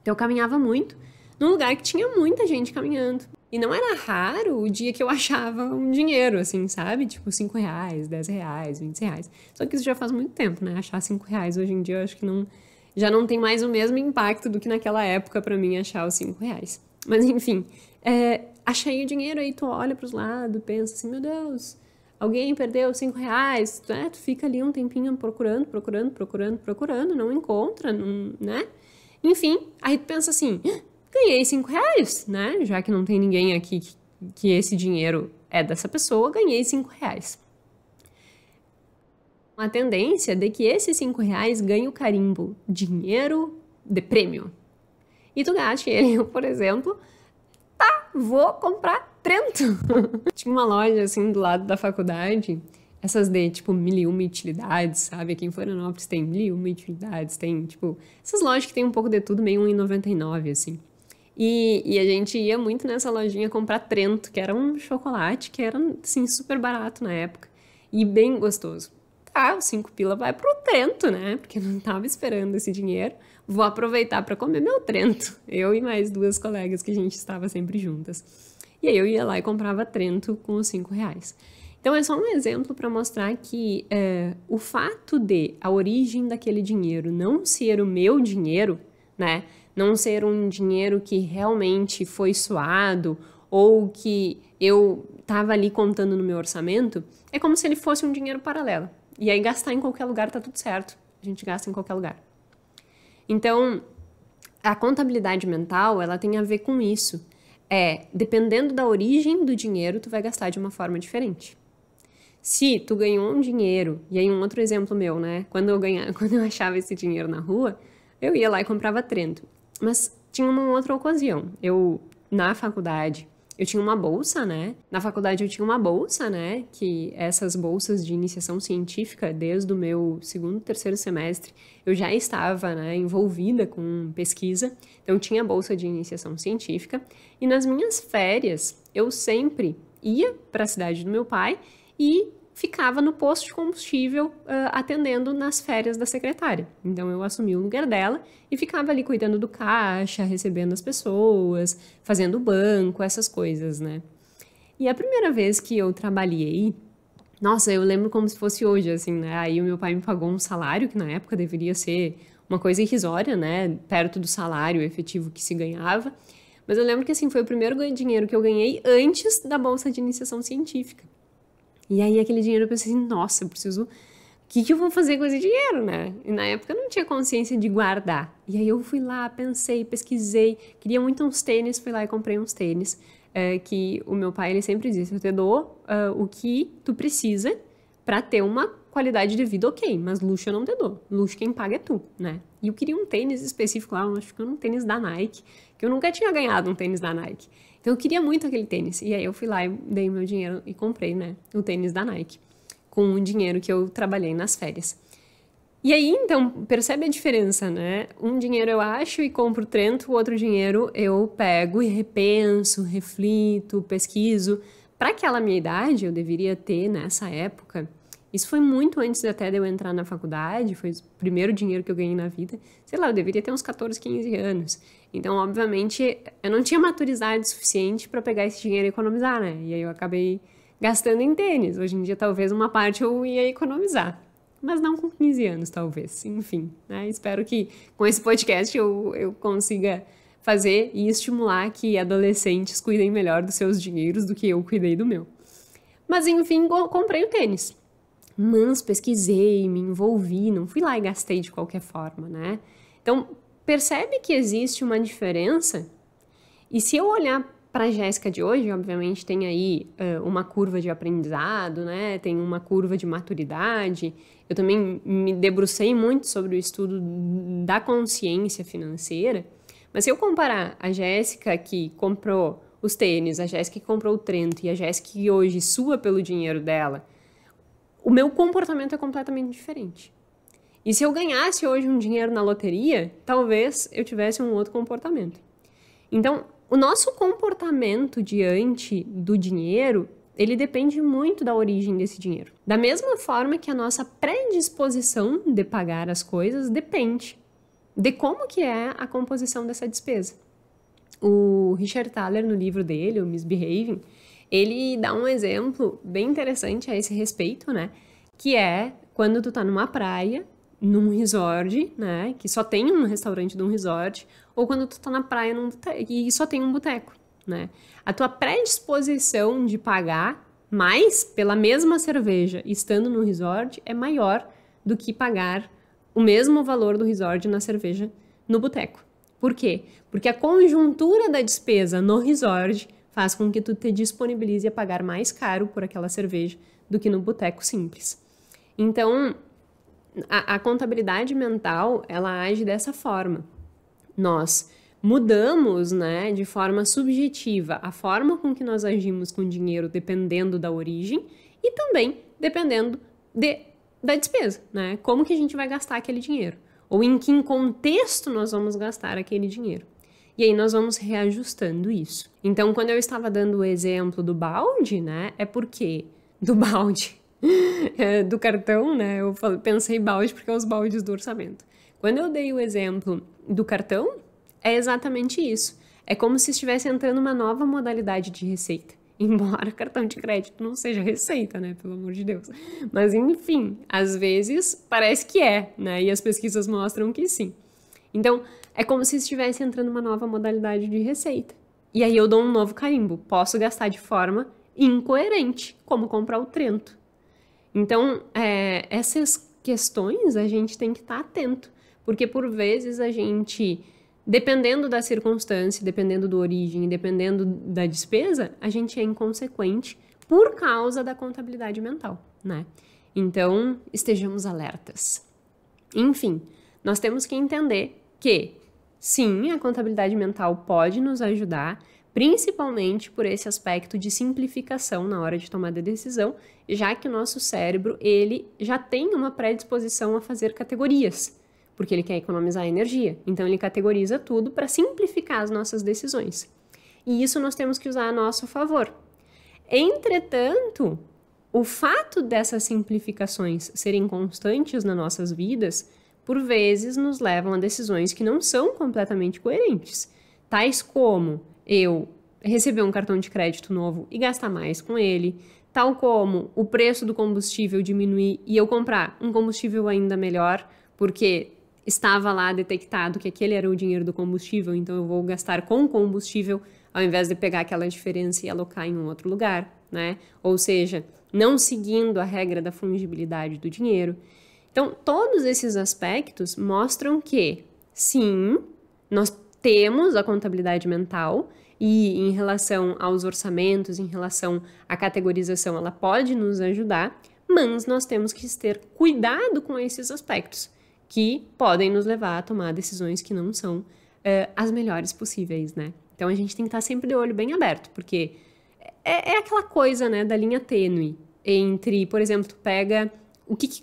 Então eu caminhava muito, num lugar que tinha muita gente caminhando, e não era raro o dia que eu achava um dinheiro, assim, sabe? Tipo, 5 reais, 10 reais, 20 reais. Só que isso já faz muito tempo, né? Achar 5 reais hoje em dia eu acho que não, já não tem mais o mesmo impacto do que naquela época para mim achar os 5 reais. Mas enfim, é, achei o dinheiro aí, tu olha para os lados, pensa assim, meu Deus, alguém perdeu 5 reais, né? Tu fica ali um tempinho procurando, procurando, procurando, procurando, não encontra, não, né? Enfim, aí tu pensa assim, ah, ganhei cinco reais, né? Já que não tem ninguém aqui que, que esse dinheiro é dessa pessoa, ganhei cinco reais. A tendência de que esses cinco reais ganhe o carimbo dinheiro de prêmio. E tu gaste ele, por exemplo, tá, vou comprar Trento. Tinha uma loja assim do lado da faculdade essas de, tipo, mil e uma utilidades, sabe? Aqui em Florianópolis tem mil e uma utilidades, tem, tipo, essas lojas que tem um pouco de tudo, meio 1,99, assim. E, e, a gente ia muito nessa lojinha comprar Trento, que era um chocolate que era, assim, super barato na época. E bem gostoso. Tá, cinco pila vai pro Trento, né? Porque não tava esperando esse dinheiro. Vou aproveitar para comer meu Trento. Eu e mais duas colegas que a gente estava sempre juntas. E aí eu ia lá e comprava Trento com os cinco reais. Então é só um exemplo para mostrar que é, o fato de a origem daquele dinheiro não ser o meu dinheiro, né? não ser um dinheiro que realmente foi suado ou que eu estava ali contando no meu orçamento, é como se ele fosse um dinheiro paralelo. E aí gastar em qualquer lugar está tudo certo. A gente gasta em qualquer lugar. Então, a contabilidade mental, ela tem a ver com isso. É, dependendo da origem do dinheiro, tu vai gastar de uma forma diferente. Se tu ganhou um dinheiro, e aí um outro exemplo meu, né? Quando eu ganhava, quando eu achava esse dinheiro na rua, eu ia lá e comprava Trento. Mas tinha uma outra ocasião. Eu, na faculdade, eu tinha uma bolsa, né? Na faculdade eu tinha uma bolsa, né? Que essas bolsas de iniciação científica, desde o meu segundo, terceiro semestre, eu já estava né, envolvida com pesquisa. Então tinha bolsa de iniciação científica. E nas minhas férias, eu sempre ia para a cidade do meu pai e ficava no posto de combustível uh, atendendo nas férias da secretária. Então eu assumi o lugar dela e ficava ali cuidando do caixa, recebendo as pessoas, fazendo banco, essas coisas, né? E a primeira vez que eu trabalhei, nossa, eu lembro como se fosse hoje, assim, né? Aí o meu pai me pagou um salário que na época deveria ser uma coisa irrisória, né? Perto do salário efetivo que se ganhava. Mas eu lembro que assim foi o primeiro dinheiro que eu ganhei antes da bolsa de iniciação científica. E aí aquele dinheiro eu pensei, assim, nossa, eu preciso. O que, que eu vou fazer com esse dinheiro, né? E na época eu não tinha consciência de guardar. E aí eu fui lá, pensei, pesquisei, queria muito uns tênis, fui lá e comprei uns tênis. É, que o meu pai ele sempre disse: eu te dou uh, o que tu precisa para ter uma qualidade de vida ok, mas luxo eu não te dou. Luxo quem paga é tu, né? E eu queria um tênis específico lá, acho que era um tênis da Nike, que eu nunca tinha ganhado um tênis da Nike. Então eu queria muito aquele tênis. E aí eu fui lá e dei meu dinheiro e comprei, né? O tênis da Nike. Com o dinheiro que eu trabalhei nas férias. E aí, então, percebe a diferença, né? Um dinheiro eu acho e compro o Trento, o outro dinheiro eu pego e repenso, reflito, pesquiso. Para aquela minha idade, eu deveria ter nessa época. Isso foi muito antes até de eu entrar na faculdade, foi o primeiro dinheiro que eu ganhei na vida. Sei lá, eu deveria ter uns 14, 15 anos. Então, obviamente, eu não tinha maturidade suficiente para pegar esse dinheiro e economizar, né? E aí eu acabei gastando em tênis. Hoje em dia, talvez uma parte eu ia economizar. Mas não com 15 anos, talvez. Enfim, né? Espero que com esse podcast eu, eu consiga fazer e estimular que adolescentes cuidem melhor dos seus dinheiros do que eu cuidei do meu. Mas enfim, comprei o tênis. Mas pesquisei, me envolvi, não fui lá e gastei de qualquer forma, né? Então, Percebe que existe uma diferença? E se eu olhar para a Jéssica de hoje, obviamente tem aí uh, uma curva de aprendizado, né? Tem uma curva de maturidade. Eu também me debrucei muito sobre o estudo da consciência financeira. Mas se eu comparar a Jéssica que comprou os tênis, a Jéssica que comprou o Trento e a Jéssica que hoje sua pelo dinheiro dela, o meu comportamento é completamente diferente. E se eu ganhasse hoje um dinheiro na loteria, talvez eu tivesse um outro comportamento. Então, o nosso comportamento diante do dinheiro, ele depende muito da origem desse dinheiro. Da mesma forma que a nossa predisposição de pagar as coisas depende de como que é a composição dessa despesa. O Richard Thaler, no livro dele, o Misbehaving, ele dá um exemplo bem interessante a esse respeito, né? Que é quando tu tá numa praia num resort, né? Que só tem um restaurante de um resort, ou quando tu tá na praia num e só tem um boteco, né? A tua predisposição de pagar mais pela mesma cerveja estando no resort é maior do que pagar o mesmo valor do resort na cerveja no boteco. Por quê? Porque a conjuntura da despesa no resort faz com que tu te disponibilize a pagar mais caro por aquela cerveja do que no boteco simples. Então, a, a contabilidade mental, ela age dessa forma. Nós mudamos, né, de forma subjetiva a forma com que nós agimos com dinheiro dependendo da origem e também dependendo de, da despesa, né? Como que a gente vai gastar aquele dinheiro? Ou em que contexto nós vamos gastar aquele dinheiro? E aí nós vamos reajustando isso. Então, quando eu estava dando o exemplo do balde, né, é porque do balde eh, do cartão, né? Eu pensei balde porque é os baldes do orçamento. Quando eu dei o exemplo do cartão, é exatamente isso. É como se estivesse entrando uma nova modalidade de receita. Embora cartão de crédito não seja receita, né? Pelo amor de Deus. Mas enfim, às vezes parece que é, né? E as pesquisas mostram que sim. Então, é como se estivesse entrando uma nova modalidade de receita. E aí eu dou um novo carimbo. Posso gastar de forma incoerente, como comprar o Trento. Então, é, essas questões a gente tem que estar tá atento, porque por vezes a gente, dependendo da circunstância, dependendo do origem, dependendo da despesa, a gente é inconsequente por causa da contabilidade mental, né? Então, estejamos alertas. Enfim, nós temos que entender que, sim, a contabilidade mental pode nos ajudar, principalmente por esse aspecto de simplificação na hora de tomar de decisão, já que o nosso cérebro ele já tem uma predisposição a fazer categorias, porque ele quer economizar energia. Então ele categoriza tudo para simplificar as nossas decisões. E isso nós temos que usar a nosso favor. Entretanto, o fato dessas simplificações serem constantes nas nossas vidas, por vezes nos levam a decisões que não são completamente coerentes, tais como eu receber um cartão de crédito novo e gastar mais com ele, tal como o preço do combustível diminuir e eu comprar um combustível ainda melhor, porque estava lá detectado que aquele era o dinheiro do combustível, então eu vou gastar com combustível ao invés de pegar aquela diferença e alocar em um outro lugar, né? Ou seja, não seguindo a regra da fungibilidade do dinheiro. Então, todos esses aspectos mostram que, sim, nós temos a contabilidade mental e em relação aos orçamentos, em relação à categorização, ela pode nos ajudar, mas nós temos que ter cuidado com esses aspectos que podem nos levar a tomar decisões que não são uh, as melhores possíveis, né? Então a gente tem que estar sempre de olho bem aberto, porque é, é aquela coisa, né, da linha tênue entre, por exemplo, tu pega o que, que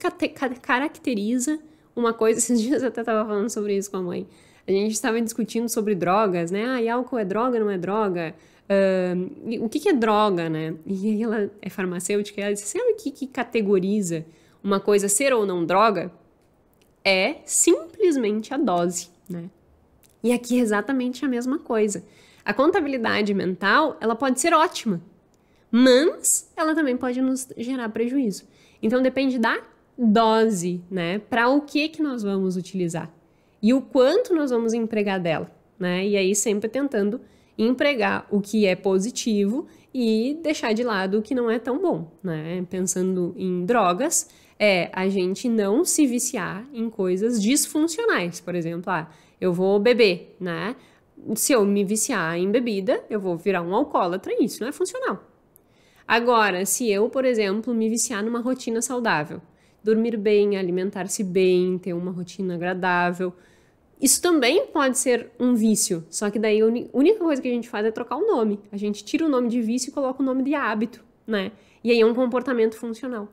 caracteriza uma coisa. Esses dias eu até estava falando sobre isso com a mãe. A gente estava discutindo sobre drogas, né? Ah, e álcool é droga, não é droga? Uh, o que, que, é droga, né? E aí ela é farmacêutica, ela disse, sabe o que, que categoriza uma coisa ser ou não droga? É simplesmente a dose, né? E aqui é exatamente a mesma coisa. A contabilidade mental, ela pode ser ótima, mas ela também pode nos gerar prejuízo. Então depende da dose, né? Para o que que nós vamos utilizar e o quanto nós vamos empregar dela, né? E aí sempre tentando empregar o que é positivo e deixar de lado o que não é tão bom, né? Pensando em drogas, é a gente não se viciar em coisas disfuncionais, por exemplo, ah, eu vou beber, né? Se eu me viciar em bebida, eu vou virar um alcoólatra isso não é funcional. Agora, se eu, por exemplo, me viciar numa rotina saudável, dormir bem, alimentar-se bem, ter uma rotina agradável, isso também pode ser um vício, só que daí a única coisa que a gente faz é trocar o nome. A gente tira o nome de vício e coloca o nome de hábito, né? E aí é um comportamento funcional.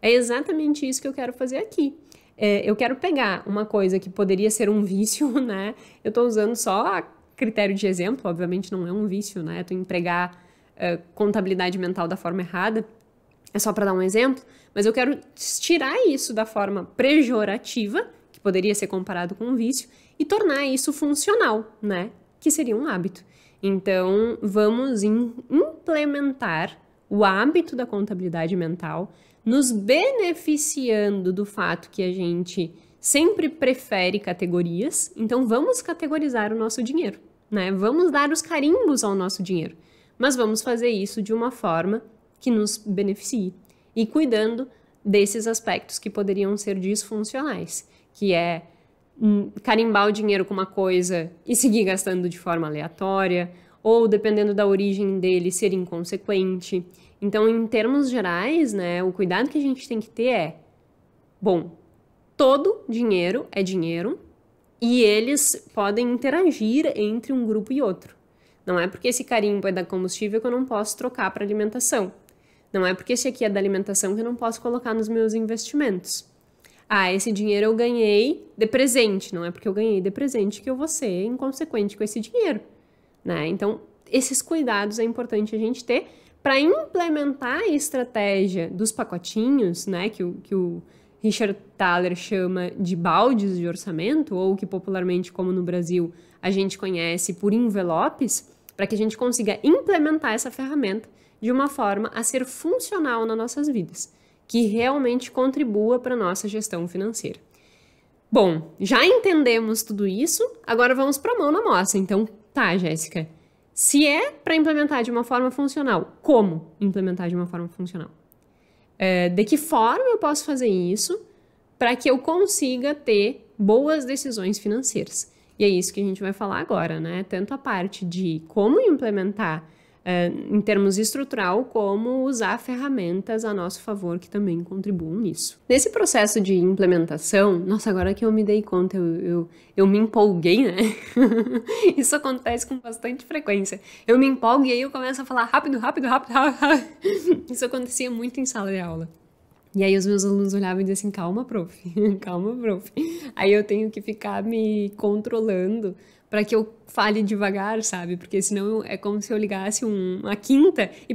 É exatamente isso que eu quero fazer aqui. É, eu quero pegar uma coisa que poderia ser um vício, né? Eu estou usando só a critério de exemplo, obviamente não é um vício, né? Tu empregar uh, contabilidade mental da forma errada, é só para dar um exemplo, mas eu quero tirar isso da forma pejorativa poderia ser comparado com um vício, e tornar isso funcional, né? Que seria um hábito. Então, vamos implementar o hábito da contabilidade mental, nos beneficiando do fato que a gente sempre prefere categorias, então vamos categorizar o nosso dinheiro, né? Vamos dar os carimbos ao nosso dinheiro, mas vamos fazer isso de uma forma que nos beneficie e cuidando desses aspectos que poderiam ser disfuncionais que é carimbar o dinheiro com uma coisa e seguir gastando de forma aleatória, ou dependendo da origem dele, ser inconsequente. Então, em termos gerais, né, o cuidado que a gente tem que ter é: bom, todo dinheiro é dinheiro e eles podem interagir entre um grupo e outro. Não é porque esse carimbo é da combustível que eu não posso trocar para alimentação. Não é porque esse aqui é da alimentação que eu não posso colocar nos meus investimentos ah, esse dinheiro eu ganhei de presente, não é porque eu ganhei de presente que eu vou ser inconsequente com esse dinheiro, né? Então, esses cuidados é importante a gente ter para implementar a estratégia dos pacotinhos, né, que o, que o Richard Thaler chama de baldes de orçamento, ou que popularmente, como no Brasil, a gente conhece por envelopes, para que a gente consiga implementar essa ferramenta de uma forma a ser funcional nas nossas vidas que realmente contribua para a nossa gestão financeira. Bom, já entendemos tudo isso, agora vamos para a mão na massa. Então, tá, Jéssica. Se é para implementar de uma forma funcional, como implementar de uma forma funcional? É, de que forma eu posso fazer isso para que eu consiga ter boas decisões financeiras? E é isso que a gente vai falar agora, né? Tanto a parte de como implementar é, em termos estrutural, como usar ferramentas a nosso favor que também contribuam nisso. Nesse processo de implementação, nossa, agora que eu me dei conta, eu, eu, eu me empolguei, né? Isso acontece com bastante frequência. Eu me empolgo e aí eu começo a falar rápido, rápido, rápido, rápido. Isso acontecia muito em sala de aula. E aí os meus alunos olhavam e diziam assim, calma, prof, calma, prof. Aí eu tenho que ficar me controlando para que eu fale devagar, sabe? Porque senão é como se eu ligasse uma quinta e.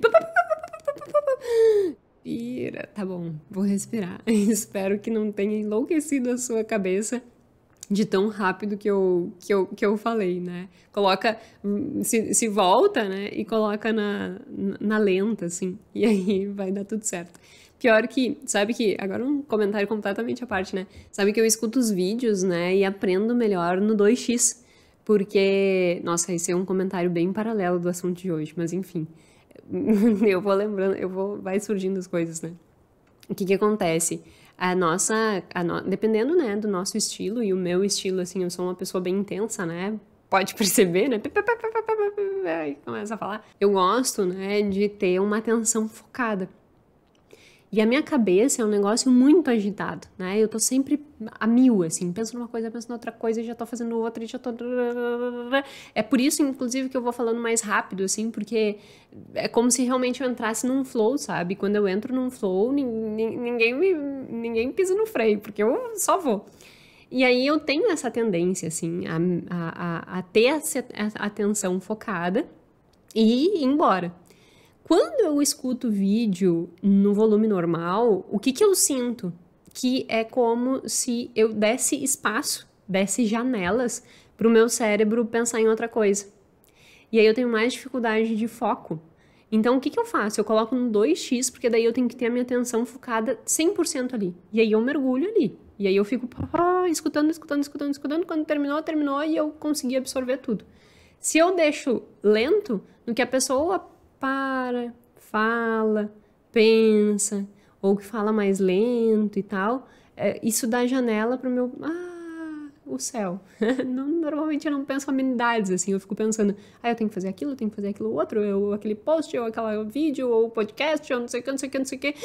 Pira, tá bom, vou respirar. Espero que não tenha enlouquecido a sua cabeça de tão rápido que eu, que eu, que eu falei, né? Coloca, hum, se, se volta, né? E coloca na, na lenta, assim, e aí vai dar tudo certo. Pior que, sabe que, agora um comentário completamente à parte, né? Sabe que eu escuto os vídeos, né? E aprendo melhor no 2x porque, nossa, esse é um comentário bem paralelo do assunto de hoje, mas enfim, eu vou lembrando, eu vou, vai surgindo as coisas, né? O que que acontece? A nossa, a no, dependendo, né, do nosso estilo, e o meu estilo, assim, eu sou uma pessoa bem intensa, né, pode perceber, né? Começa a falar. Eu gosto, né, de ter uma atenção focada. E a minha cabeça é um negócio muito agitado, né? Eu tô sempre a mil, assim, penso numa coisa, penso noutra coisa, já tô fazendo outra, já tô. É por isso, inclusive, que eu vou falando mais rápido, assim, porque é como se realmente eu entrasse num flow, sabe? Quando eu entro num flow, ninguém, me, ninguém pisa no freio, porque eu só vou. E aí eu tenho essa tendência, assim, a, a, a ter essa atenção focada e ir embora. Quando eu escuto vídeo no volume normal, o que, que eu sinto? Que é como se eu desse espaço, desse janelas para o meu cérebro pensar em outra coisa. E aí eu tenho mais dificuldade de foco. Então, o que, que eu faço? Eu coloco no 2x, porque daí eu tenho que ter a minha atenção focada 100% ali. E aí eu mergulho ali. E aí eu fico ah, escutando, escutando, escutando, escutando. Quando terminou, terminou e eu consegui absorver tudo. Se eu deixo lento, no que a pessoa para, fala, pensa, ou que fala mais lento e tal, é, isso dá janela para o meu. Ah, o céu. normalmente eu não penso amenidades, assim, eu fico pensando, ah, eu tenho que fazer aquilo, eu tenho que fazer aquilo outro, ou aquele post, ou aquele vídeo, ou podcast, ou não sei o que, não sei o que, não sei o que.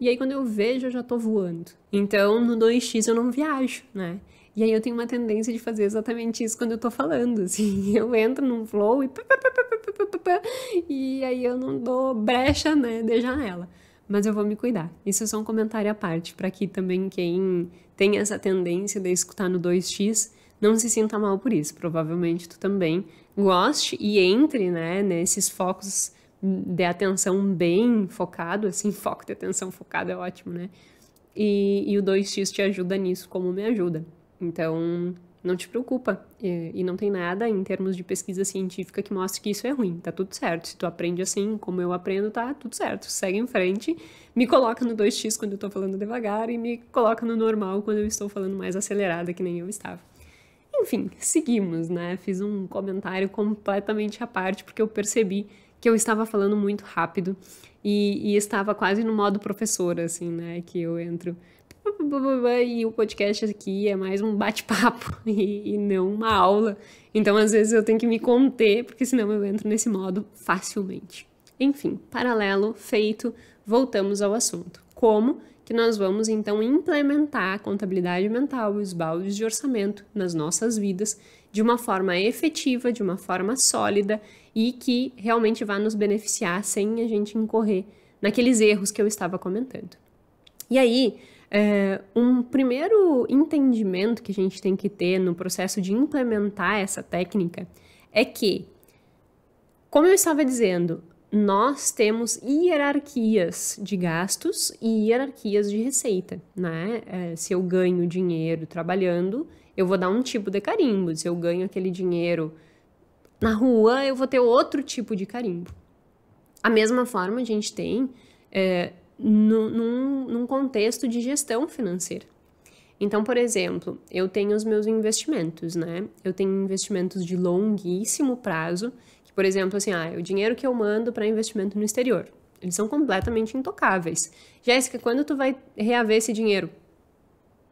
E aí quando eu vejo, eu já tô voando. Então no 2x eu não viajo, né? E aí eu tenho uma tendência de fazer exatamente isso quando eu tô falando, assim. Eu entro num flow e. E aí eu não dou brecha, né, de janela. Mas eu vou me cuidar. Isso é só um comentário à parte, para que também quem tem essa tendência de escutar no 2x não se sinta mal por isso. Provavelmente tu também goste e entre, né, nesses focos de atenção bem focado, assim, foco de atenção focado é ótimo, né? E, e o 2x te ajuda nisso como me ajuda. Então, não te preocupa. E, e, não tem nada em termos de pesquisa científica que mostre que isso é ruim. Tá tudo certo. Se tu aprende assim, como eu aprendo, tá tudo certo. Segue em frente. Me coloca no 2x quando eu tô falando devagar e me coloca no normal quando eu estou falando mais acelerada, que nem eu estava. Enfim, seguimos, né? Fiz um comentário completamente à parte porque eu percebi que eu estava falando muito rápido e, e estava quase no modo professora, assim, né? Que eu entro e o podcast aqui é mais um bate-papo e, e, não uma aula. Então, às vezes, eu tenho que me conter, porque senão eu entro nesse modo facilmente. Enfim, paralelo feito, voltamos ao assunto. Como que nós vamos então implementar a contabilidade mental e os baldes de orçamento nas nossas vidas de uma forma efetiva, de uma forma sólida e que realmente vá nos beneficiar sem a gente incorrer naqueles erros que eu estava comentando. E aí, é, um primeiro entendimento que a gente tem que ter no processo de implementar essa técnica é que, como eu estava dizendo, nós temos hierarquias de gastos e hierarquias de receita, né? É, se eu ganho dinheiro trabalhando, eu vou dar um tipo de carimbo. Se eu ganho aquele dinheiro na rua, eu vou ter outro tipo de carimbo. A mesma forma a gente tem é, no, num, num contexto de gestão financeira. Então, por exemplo, eu tenho os meus investimentos, né? Eu tenho investimentos de longuíssimo prazo, que, por exemplo, assim, ah, o dinheiro que eu mando para investimento no exterior, eles são completamente intocáveis. Jéssica, quando tu vai reaver esse dinheiro?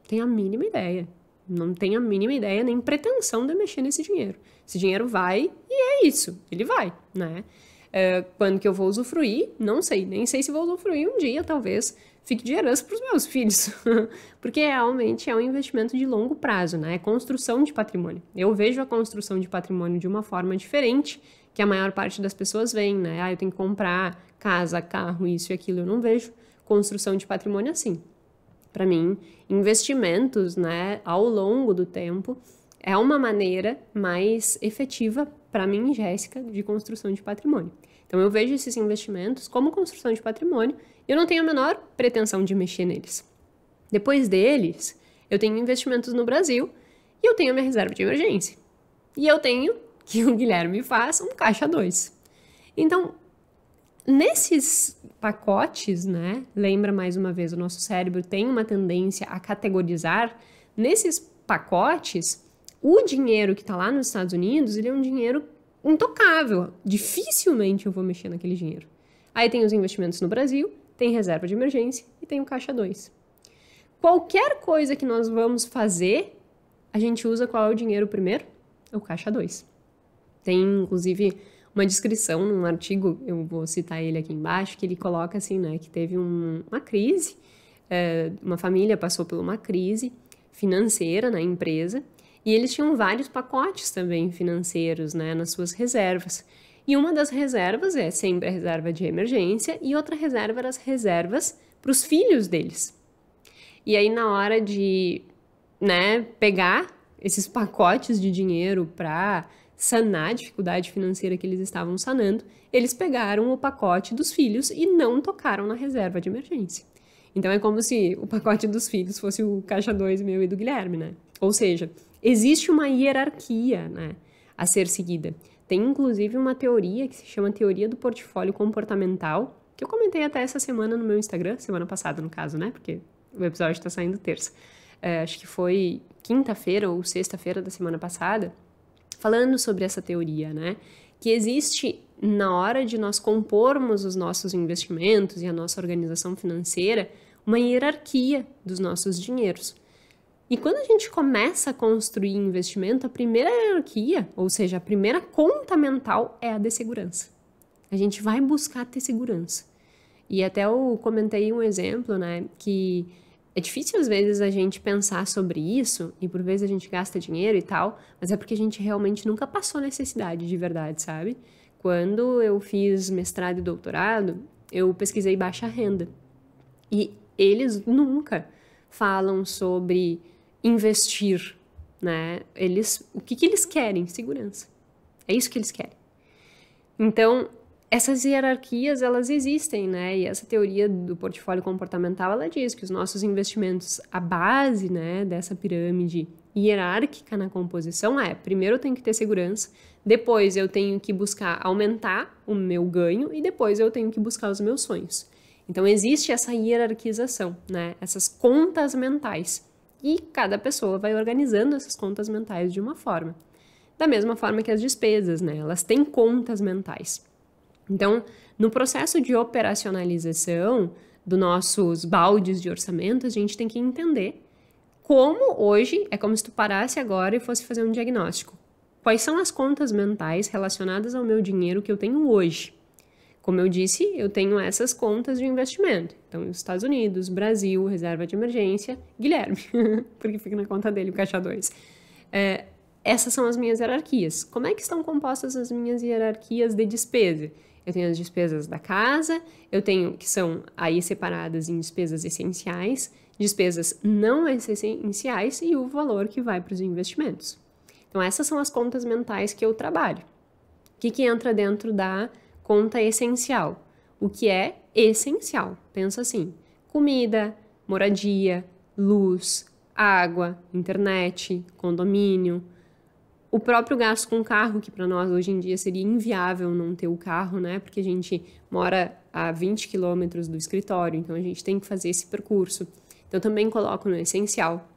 Tenho a mínima ideia. Não tenho a mínima ideia nem pretensão de mexer nesse dinheiro. Esse dinheiro vai e é isso, ele vai, né? É, quando que eu vou usufruir, não sei, nem sei se vou usufruir um dia, talvez fique de herança para os meus filhos, porque realmente é um investimento de longo prazo, né? É construção de patrimônio. Eu vejo a construção de patrimônio de uma forma diferente que a maior parte das pessoas vem, né? Ah, eu tenho que comprar casa, carro, isso e aquilo. Eu não vejo construção de patrimônio assim. Para mim, investimentos, né, ao longo do tempo é uma maneira mais efetiva, para mim, Jéssica, de construção de patrimônio. Então eu vejo esses investimentos como construção de patrimônio e eu não tenho a menor pretensão de mexer neles. Depois deles, eu tenho investimentos no Brasil e eu tenho a minha reserva de emergência. E eu tenho que o Guilherme faça um caixa 2. Então, nesses pacotes, né? Lembra mais uma vez, o nosso cérebro tem uma tendência a categorizar. Nesses pacotes, o dinheiro que está lá nos Estados Unidos, ele é um dinheiro intocável. Dificilmente eu vou mexer naquele dinheiro. Aí tem os investimentos no Brasil, tem reserva de emergência e tem o caixa 2. Qualquer coisa que nós vamos fazer, a gente usa qual é o dinheiro primeiro? O caixa 2. Tem inclusive uma descrição num artigo, eu vou citar ele aqui embaixo, que ele coloca assim, né, que teve um, uma crise, é, uma família passou por uma crise financeira na empresa e eles tinham vários pacotes também financeiros né, nas suas reservas. E uma das reservas é sempre a reserva de emergência, e outra reserva era as reservas para os filhos deles. E aí, na hora de né, pegar esses pacotes de dinheiro para sanar a dificuldade financeira que eles estavam sanando, eles pegaram o pacote dos filhos e não tocaram na reserva de emergência. Então é como se o pacote dos filhos fosse o caixa 2 meu e do Guilherme, né? Ou seja, Existe uma hierarquia né, a ser seguida. Tem inclusive uma teoria que se chama teoria do portfólio comportamental, que eu comentei até essa semana no meu Instagram, semana passada no caso, né? Porque o episódio está saindo terça. É, acho que foi quinta-feira ou sexta-feira da semana passada, falando sobre essa teoria, né? Que existe na hora de nós compormos os nossos investimentos e a nossa organização financeira uma hierarquia dos nossos dinheiros. E quando a gente começa a construir investimento, a primeira hierarquia, ou seja, a primeira conta mental é a de segurança. A gente vai buscar ter segurança. E até eu comentei um exemplo, né, que é difícil às vezes a gente pensar sobre isso, e por vezes a gente gasta dinheiro e tal, mas é porque a gente realmente nunca passou necessidade de verdade, sabe? Quando eu fiz mestrado e doutorado, eu pesquisei baixa renda. E eles nunca falam sobre investir, né? Eles, o que, que eles querem? Segurança. É isso que eles querem. Então, essas hierarquias, elas existem, né? E essa teoria do portfólio comportamental, ela diz que os nossos investimentos, a base, né, dessa pirâmide hierárquica na composição é, primeiro eu tenho que ter segurança, depois eu tenho que buscar aumentar o meu ganho e depois eu tenho que buscar os meus sonhos. Então existe essa hierarquização, né? Essas contas mentais e cada pessoa vai organizando essas contas mentais de uma forma. Da mesma forma que as despesas, né? Elas têm contas mentais. Então, no processo de operacionalização dos nossos baldes de orçamento, a gente tem que entender como hoje é como se tu parasse agora e fosse fazer um diagnóstico. Quais são as contas mentais relacionadas ao meu dinheiro que eu tenho hoje? Como eu disse, eu tenho essas contas de investimento. Então, Estados Unidos, Brasil, reserva de emergência, Guilherme, porque fica na conta dele o caixa 2. É, essas são as minhas hierarquias. Como é que estão compostas as minhas hierarquias de despesa? Eu tenho as despesas da casa, eu tenho que são aí separadas em despesas essenciais, despesas não essenciais e o valor que vai para os investimentos. Então, essas são as contas mentais que eu trabalho. O que, que entra dentro da conta essencial. O que é essencial? Pensa assim: comida, moradia, luz, água, internet, condomínio, o próprio gasto com carro, que para nós hoje em dia seria inviável não ter o carro, né? Porque a gente mora a 20 quilômetros do escritório, então a gente tem que fazer esse percurso. Então também coloco no essencial.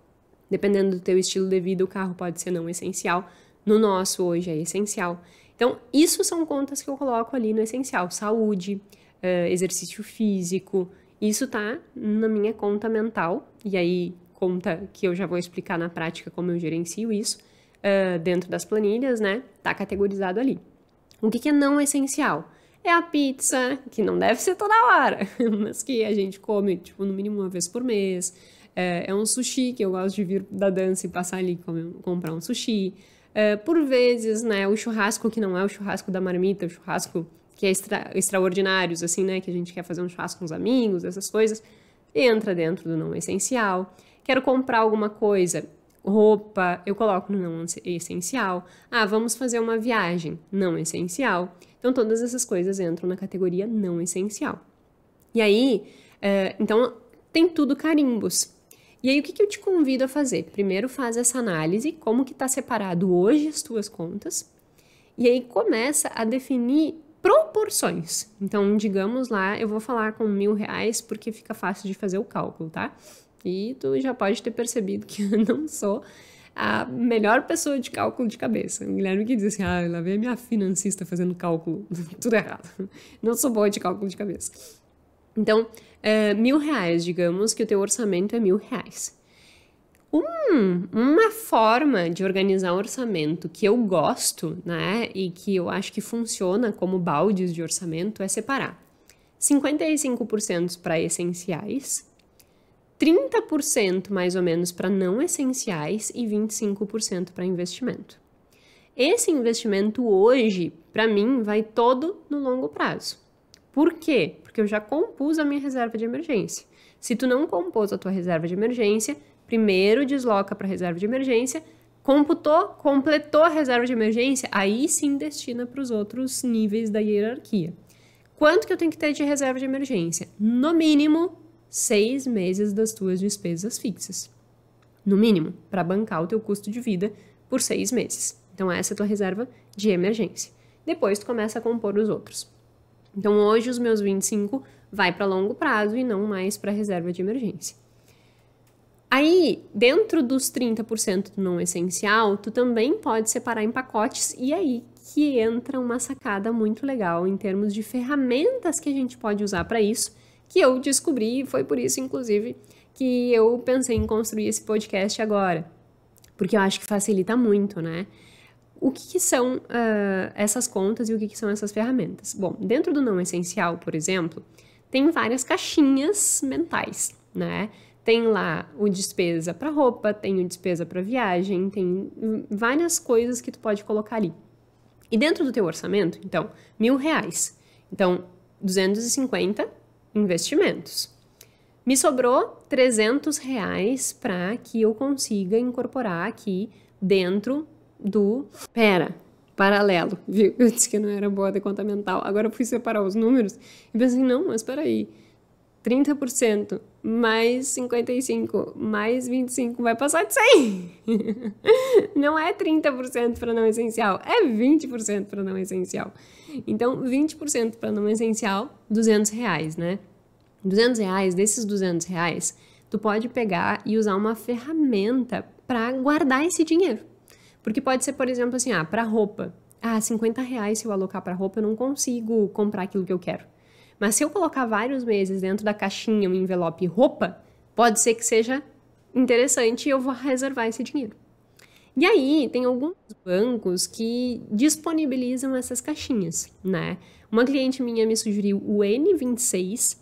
Dependendo do teu estilo de vida, o carro pode ser não essencial. No nosso hoje é essencial. Então, isso são contas que eu coloco ali no essencial: saúde, eh, exercício físico. Isso tá na minha conta mental, e aí conta que eu já vou explicar na prática como eu gerencio isso eh, dentro das planilhas, né? Tá categorizado ali. O que, que é não essencial? É a pizza, que não deve ser toda hora, mas que a gente come, tipo, no mínimo uma vez por mês. Eh, é, um sushi, que eu gosto de vir da dança e passar ali e comprar um sushi. Uh, por vezes, né, o churrasco que não é o churrasco da marmita, o churrasco que é extra, extraordinários, assim, né, que a gente quer fazer um churrasco com os amigos, essas coisas, entra dentro do não essencial. Quero comprar alguma coisa, roupa, eu coloco no não essencial. Ah, vamos fazer uma viagem, não essencial. Então, todas essas coisas entram na categoria não essencial. E aí, uh, então, tem tudo carimbos. E aí o que, que eu te convido a fazer? Primeiro faz essa análise, como que está separado hoje as tuas contas, e aí começa a definir proporções. Então, digamos lá, eu vou falar com mil reais porque fica fácil de fazer o cálculo, tá? E tu já pode ter percebido que eu não sou a melhor pessoa de cálculo de cabeça. O Guilherme que diz assim, ah, lá vem a minha financista fazendo cálculo, tudo errado. Não sou boa de cálculo de cabeça. Então, é, mil reais, digamos que o teu orçamento é mil reais. Um, uma forma de organizar um orçamento que eu gosto, né, e que eu acho que funciona como baldes de orçamento é separar 55% para essenciais, 30% mais ou menos para não essenciais e 25% para investimento. Esse investimento hoje, para mim, vai todo no longo prazo. Por quê? Porque eu já compus a minha reserva de emergência. Se tu não compôs a tua reserva de emergência, primeiro desloca para a reserva de emergência, computou, completou a reserva de emergência, aí sim destina para os outros níveis da hierarquia. Quanto que eu tenho que ter de reserva de emergência? No mínimo, seis meses das tuas despesas fixas. No mínimo, para bancar o teu custo de vida por seis meses. Então, essa é a tua reserva de emergência. Depois, tu começa a compor os outros. Então hoje os meus 25 vai para longo prazo e não mais para reserva de emergência. Aí, dentro dos 30% do não essencial, tu também pode separar em pacotes e aí que entra uma sacada muito legal em termos de ferramentas que a gente pode usar para isso, que eu descobri e foi por isso inclusive que eu pensei em construir esse podcast agora, porque eu acho que facilita muito, né? O que, que são uh, essas contas e o que, que são essas ferramentas? Bom, dentro do não essencial, por exemplo, tem várias caixinhas mentais, né? Tem lá o despesa para roupa, tem o despesa para viagem, tem várias coisas que tu pode colocar ali. E dentro do teu orçamento, então, mil reais. Então, 250 investimentos. Me sobrou 300 reais para que eu consiga incorporar aqui dentro do. Pera, paralelo. Viu? Eu disse que não era boa de conta mental. Agora eu fui separar os números e pensei, não, mas peraí. 30% mais 55 mais 25 vai passar de 100. não é 30% para não essencial, é 20% para não essencial. Então, 20% para não essencial, 200 reais, né? 200 reais, desses 200 reais, tu pode pegar e usar uma ferramenta para guardar esse dinheiro porque pode ser, por exemplo, assim, ah, para roupa. Ah, 50 reais se eu alocar para roupa, eu não consigo comprar aquilo que eu quero. Mas se eu colocar vários meses dentro da caixinha, um envelope roupa, pode ser que seja interessante e eu vou reservar esse dinheiro. E aí, tem alguns bancos que disponibilizam essas caixinhas, né? Uma cliente minha me sugeriu o N26,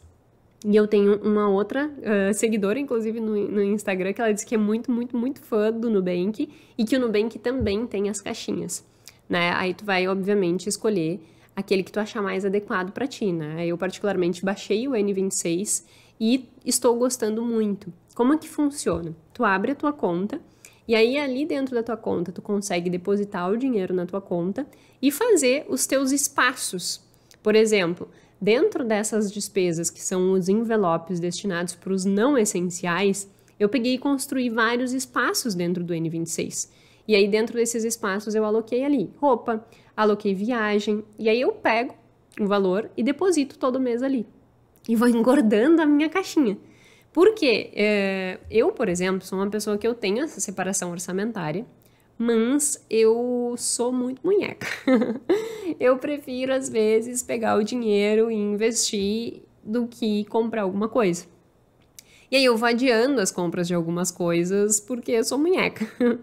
e eu tenho uma outra uh, seguidora, inclusive no, no, Instagram, que ela disse que é muito, muito, muito fã do Nubank e que o Nubank também tem as caixinhas, né? Aí tu vai, obviamente, escolher aquele que tu achar mais adequado para ti, né? Eu, particularmente, baixei o N26 e estou gostando muito. Como é que funciona? Tu abre a tua conta e aí ali dentro da tua conta tu consegue depositar o dinheiro na tua conta e fazer os teus espaços. Por exemplo, Dentro dessas despesas, que são os envelopes destinados para os não essenciais, eu peguei e construí vários espaços dentro do N26. E aí, dentro desses espaços, eu aloquei ali roupa, aloquei viagem, e aí eu pego o valor e deposito todo mês ali. E vou engordando a minha caixinha. Porque é, eu, por exemplo, sou uma pessoa que eu tenho essa separação orçamentária, mas eu sou muito munheca. eu prefiro, às vezes, pegar o dinheiro e investir do que comprar alguma coisa. E aí eu vou adiando as compras de algumas coisas porque eu sou munheca.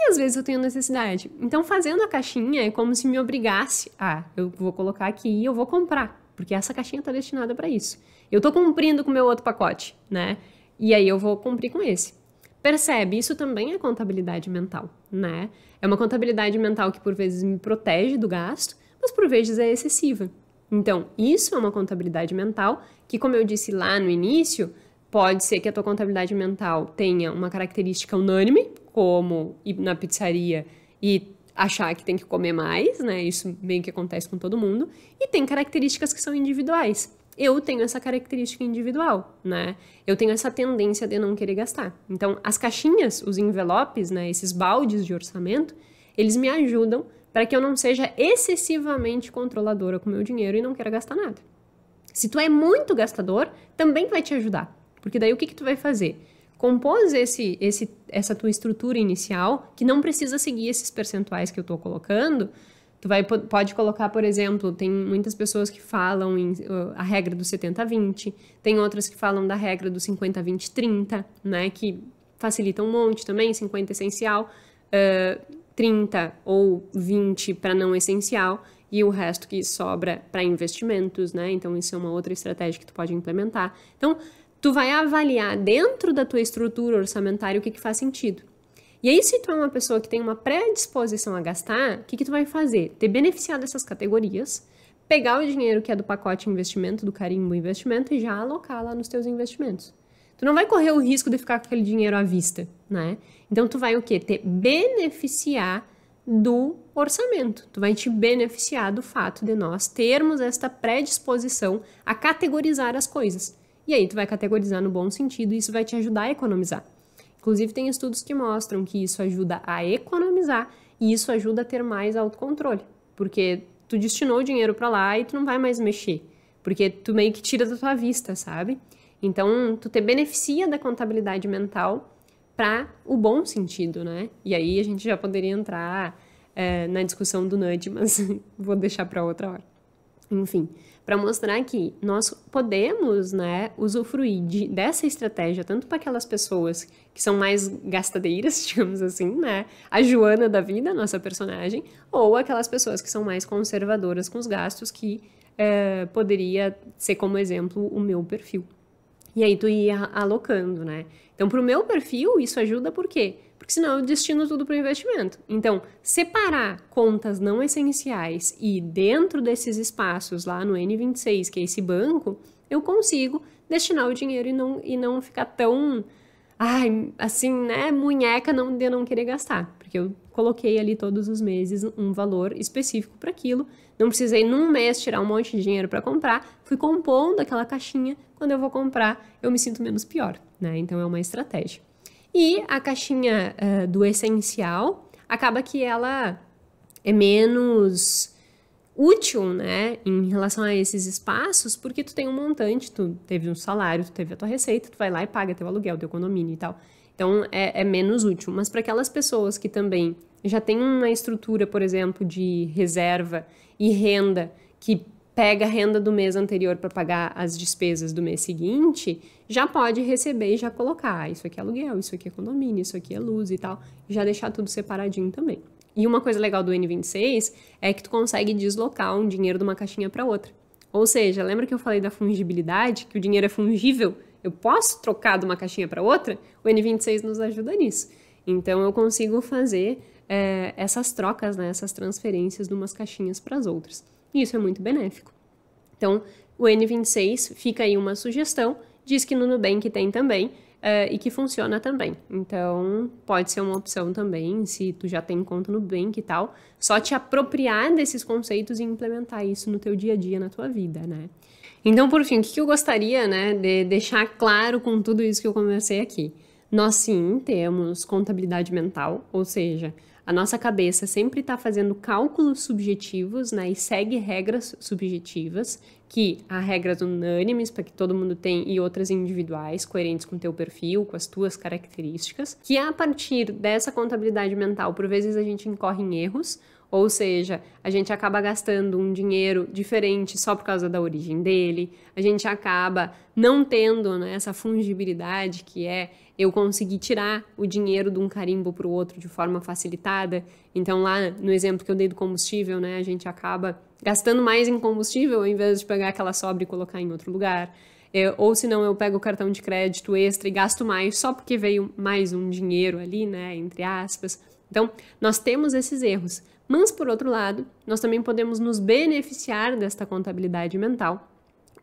e às vezes eu tenho necessidade. Então, fazendo a caixinha é como se me obrigasse. Ah, eu vou colocar aqui e eu vou comprar. Porque essa caixinha está destinada para isso. Eu estou cumprindo com o meu outro pacote, né? E aí eu vou cumprir com esse. Percebe, isso também é contabilidade mental, né? É uma contabilidade mental que por vezes me protege do gasto, mas por vezes é excessiva. Então, isso é uma contabilidade mental que, como eu disse lá no início, pode ser que a tua contabilidade mental tenha uma característica unânime, como ir na pizzaria e achar que tem que comer mais, né? Isso meio que acontece com todo mundo, e tem características que são individuais eu tenho essa característica individual, né? Eu tenho essa tendência de não querer gastar. Então, as caixinhas, os envelopes, né, esses baldes de orçamento, eles me ajudam para que eu não seja excessivamente controladora com o meu dinheiro e não queira gastar nada. Se tu é muito gastador, também vai te ajudar, porque daí o que, que tu vai fazer? Compôs esse, esse, essa tua estrutura inicial, que não precisa seguir esses percentuais que eu estou colocando, Tu vai, pode colocar, por exemplo, tem muitas pessoas que falam em, uh, a regra do 70-20, tem outras que falam da regra do 50-20-30, né? Que facilita um monte também, 50 essencial, uh, 30 ou 20 para não essencial e o resto que sobra para investimentos, né? Então, isso é uma outra estratégia que tu pode implementar. Então, tu vai avaliar dentro da tua estrutura orçamentária o que, que faz sentido. E aí, se tu é uma pessoa que tem uma predisposição a gastar, o que, que tu vai fazer? Te beneficiar dessas categorias, pegar o dinheiro que é do pacote investimento, do carimbo investimento, e já alocar lá nos teus investimentos. Tu não vai correr o risco de ficar com aquele dinheiro à vista, né? Então, tu vai o quê? Ter beneficiar do orçamento. Tu vai te beneficiar do fato de nós termos esta predisposição a categorizar as coisas. E aí, tu vai categorizar no bom sentido e isso vai te ajudar a economizar. Inclusive, tem estudos que mostram que isso ajuda a economizar e isso ajuda a ter mais autocontrole, porque tu destinou o dinheiro para lá e tu não vai mais mexer, porque tu meio que tira da tua vista, sabe? Então, tu te beneficia da contabilidade mental para o bom sentido, né? E aí a gente já poderia entrar é, na discussão do nudge, mas vou deixar para outra hora. Enfim, para mostrar que nós podemos, né, usufruir de, dessa estratégia tanto para aquelas pessoas que são mais gastadeiras, digamos assim, né, a Joana da vida, nossa personagem, ou aquelas pessoas que são mais conservadoras com os gastos, que é, poderia ser como exemplo o meu perfil. E aí tu ia alocando, né? Então, para o meu perfil, isso ajuda por quê? porque senão eu destino tudo para o investimento. Então, separar contas não essenciais e dentro desses espaços lá no N26, que é esse banco, eu consigo destinar o dinheiro e não, e não ficar tão, ai, assim, né, munheca não, de não querer gastar. Porque eu coloquei ali todos os meses um valor específico para aquilo, não precisei num mês tirar um monte de dinheiro para comprar, fui compondo aquela caixinha, quando eu vou comprar eu me sinto menos pior, né? Então é uma estratégia. E a caixinha uh, do essencial acaba que ela é menos útil, né, em relação a esses espaços, porque tu tem um montante, tu teve um salário, tu teve a tua receita, tu vai lá e paga teu aluguel, teu condomínio e tal. Então é, é menos útil. Mas para aquelas pessoas que também já têm uma estrutura, por exemplo, de reserva e renda que pega a renda do mês anterior para pagar as despesas do mês seguinte, já pode receber e já colocar. Ah, isso aqui é aluguel, isso aqui é condomínio, isso aqui é luz e tal. E já deixar tudo separadinho também. E uma coisa legal do N26 é que tu consegue deslocar um dinheiro de uma caixinha para outra. Ou seja, lembra que eu falei da fungibilidade, que o dinheiro é fungível? Eu posso trocar de uma caixinha para outra? O N26 nos ajuda nisso. Então eu consigo fazer é, essas trocas, né, essas transferências de umas caixinhas para as outras. E isso é muito benéfico. Então, o N26 fica aí uma sugestão, diz que no Nubank tem também uh, e que funciona também. Então, pode ser uma opção também, se tu já tem conta no Nubank e tal, só te apropriar desses conceitos e implementar isso no teu dia a dia, na tua vida, né? Então, por fim, o que eu gostaria né, de deixar claro com tudo isso que eu conversei aqui? Nós sim temos contabilidade mental, ou seja, a nossa cabeça sempre está fazendo cálculos subjetivos né, e segue regras subjetivas, que há regras unânimes para que todo mundo tem e outras individuais, coerentes com o teu perfil, com as tuas características, que a partir dessa contabilidade mental, por vezes a gente incorre em erros, ou seja, a gente acaba gastando um dinheiro diferente só por causa da origem dele, a gente acaba não tendo né, essa fungibilidade que é eu conseguir tirar o dinheiro de um carimbo para o outro de forma facilitada. Então, lá no exemplo que eu dei do combustível, né, a gente acaba gastando mais em combustível ao invés de pegar aquela sobra e colocar em outro lugar. É, ou senão eu pego o cartão de crédito extra e gasto mais só porque veio mais um dinheiro ali, né, entre aspas. Então, nós temos esses erros. Mas, por outro lado, nós também podemos nos beneficiar desta contabilidade mental,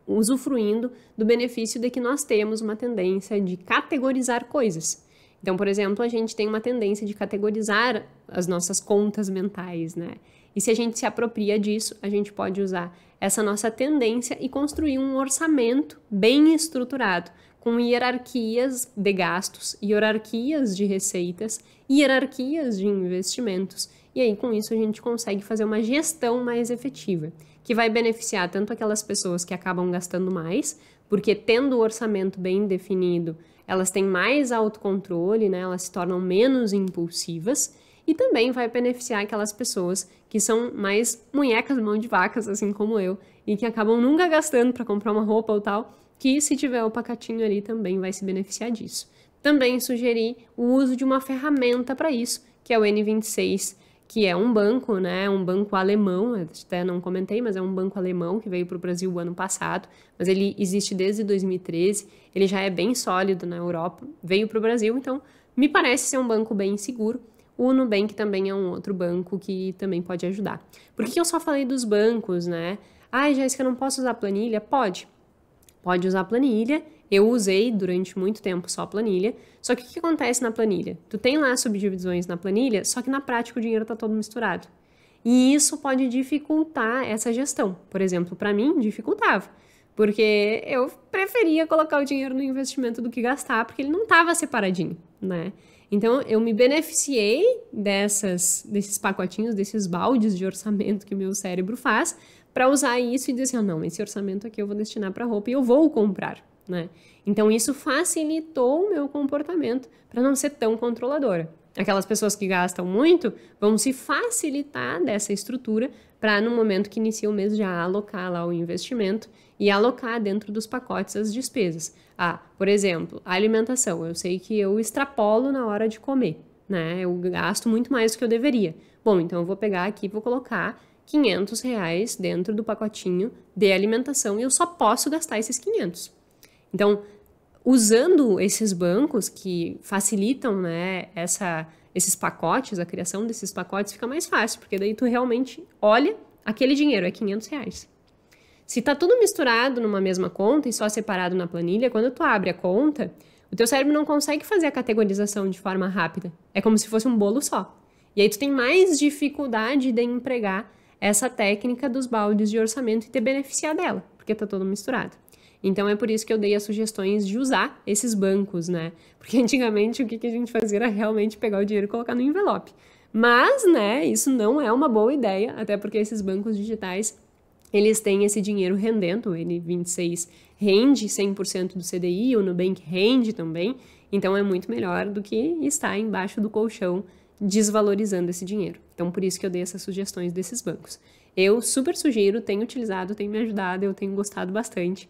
usufruindo do benefício de que nós temos uma tendência de categorizar coisas. Então, por exemplo, a gente tem uma tendência de categorizar as nossas contas mentais, né? E se a gente se apropria disso, a gente pode usar essa nossa tendência e construir um orçamento bem estruturado, com hierarquias de gastos, hierarquias de receitas, hierarquias de investimentos e aí, com isso, a gente consegue fazer uma gestão mais efetiva, que vai beneficiar tanto aquelas pessoas que acabam gastando mais, porque tendo o orçamento bem definido, elas têm mais autocontrole, né? elas se tornam menos impulsivas, e também vai beneficiar aquelas pessoas que são mais munhecas mão de vacas, assim como eu, e que acabam nunca gastando para comprar uma roupa ou tal, que se tiver o pacatinho ali também vai se beneficiar disso. Também sugeri o uso de uma ferramenta para isso, que é o N26 que é um banco, né? Um banco alemão, até não comentei, mas é um banco alemão que veio para o Brasil o ano passado, mas ele existe desde 2013, ele já é bem sólido na Europa, veio para o Brasil, então me parece ser um banco bem seguro. O Nubank também é um outro banco que também pode ajudar. Por que eu só falei dos bancos, né? Ai, Jéssica, não posso usar planilha? Pode. Pode usar planilha eu usei durante muito tempo só a planilha. Só que o que acontece na planilha? Tu tem lá subdivisões na planilha, só que na prática o dinheiro está todo misturado. E isso pode dificultar essa gestão. Por exemplo, para mim, dificultava. Porque eu preferia colocar o dinheiro no investimento do que gastar, porque ele não estava separadinho, né? Então, eu me beneficiei dessas, desses pacotinhos, desses baldes de orçamento que o meu cérebro faz, para usar isso e dizer assim: não, esse orçamento aqui eu vou destinar para roupa e eu vou comprar né? Então isso facilitou o meu comportamento para não ser tão controladora. Aquelas pessoas que gastam muito vão se facilitar dessa estrutura para no momento que inicia o mês já alocar lá o investimento e alocar dentro dos pacotes as despesas. Ah, por exemplo, a alimentação. Eu sei que eu extrapolo na hora de comer, né? Eu gasto muito mais do que eu deveria. Bom, então eu vou pegar aqui e vou colocar 500 reais dentro do pacotinho de alimentação e eu só posso gastar esses 500. Então, usando esses bancos que facilitam né, essa, esses pacotes, a criação desses pacotes, fica mais fácil, porque daí tu realmente olha aquele dinheiro, é 500 reais. Se tá tudo misturado numa mesma conta e só separado na planilha, quando tu abre a conta, o teu cérebro não consegue fazer a categorização de forma rápida. É como se fosse um bolo só. E aí tu tem mais dificuldade de empregar essa técnica dos baldes de orçamento e te beneficiar dela, porque tá todo misturado. Então é por isso que eu dei as sugestões de usar esses bancos, né? Porque antigamente o que, a gente fazia era realmente pegar o dinheiro e colocar no envelope. Mas, né, isso não é uma boa ideia, até porque esses bancos digitais, eles têm esse dinheiro rendendo, o N26 rende 100% do CDI, o Nubank rende também, então é muito melhor do que estar embaixo do colchão desvalorizando esse dinheiro. Então, por isso que eu dei essas sugestões desses bancos. Eu super sugiro, tenho utilizado, tenho me ajudado, eu tenho gostado bastante.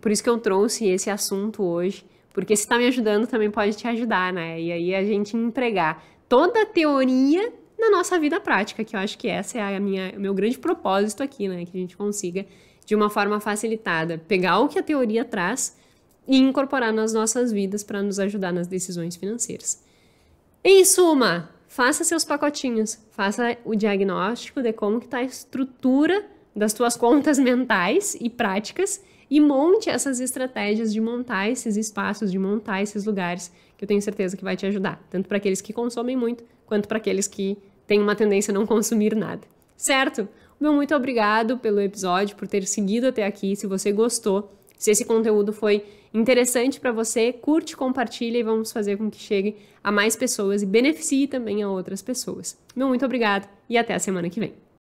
Por isso que eu trouxe esse assunto hoje, porque se está me ajudando também pode te ajudar, né? E aí a gente empregar toda a teoria na nossa vida prática, que eu acho que essa é a minha, o meu grande propósito aqui, né? Que a gente consiga, de uma forma facilitada, pegar o que a teoria traz e incorporar nas nossas vidas para nos ajudar nas decisões financeiras. Em é suma, faça seus pacotinhos, faça o diagnóstico de como está a estrutura das tuas contas mentais e práticas e monte essas estratégias de montar esses espaços, de montar esses lugares, que eu tenho certeza que vai te ajudar, tanto para aqueles que consomem muito, quanto para aqueles que têm uma tendência a não consumir nada. Certo? Meu muito obrigado pelo episódio, por ter seguido até aqui. Se você gostou, se esse conteúdo foi interessante para você, curte, compartilha e vamos fazer com que chegue a mais pessoas e beneficie também a outras pessoas. Meu muito obrigado e até a semana que vem.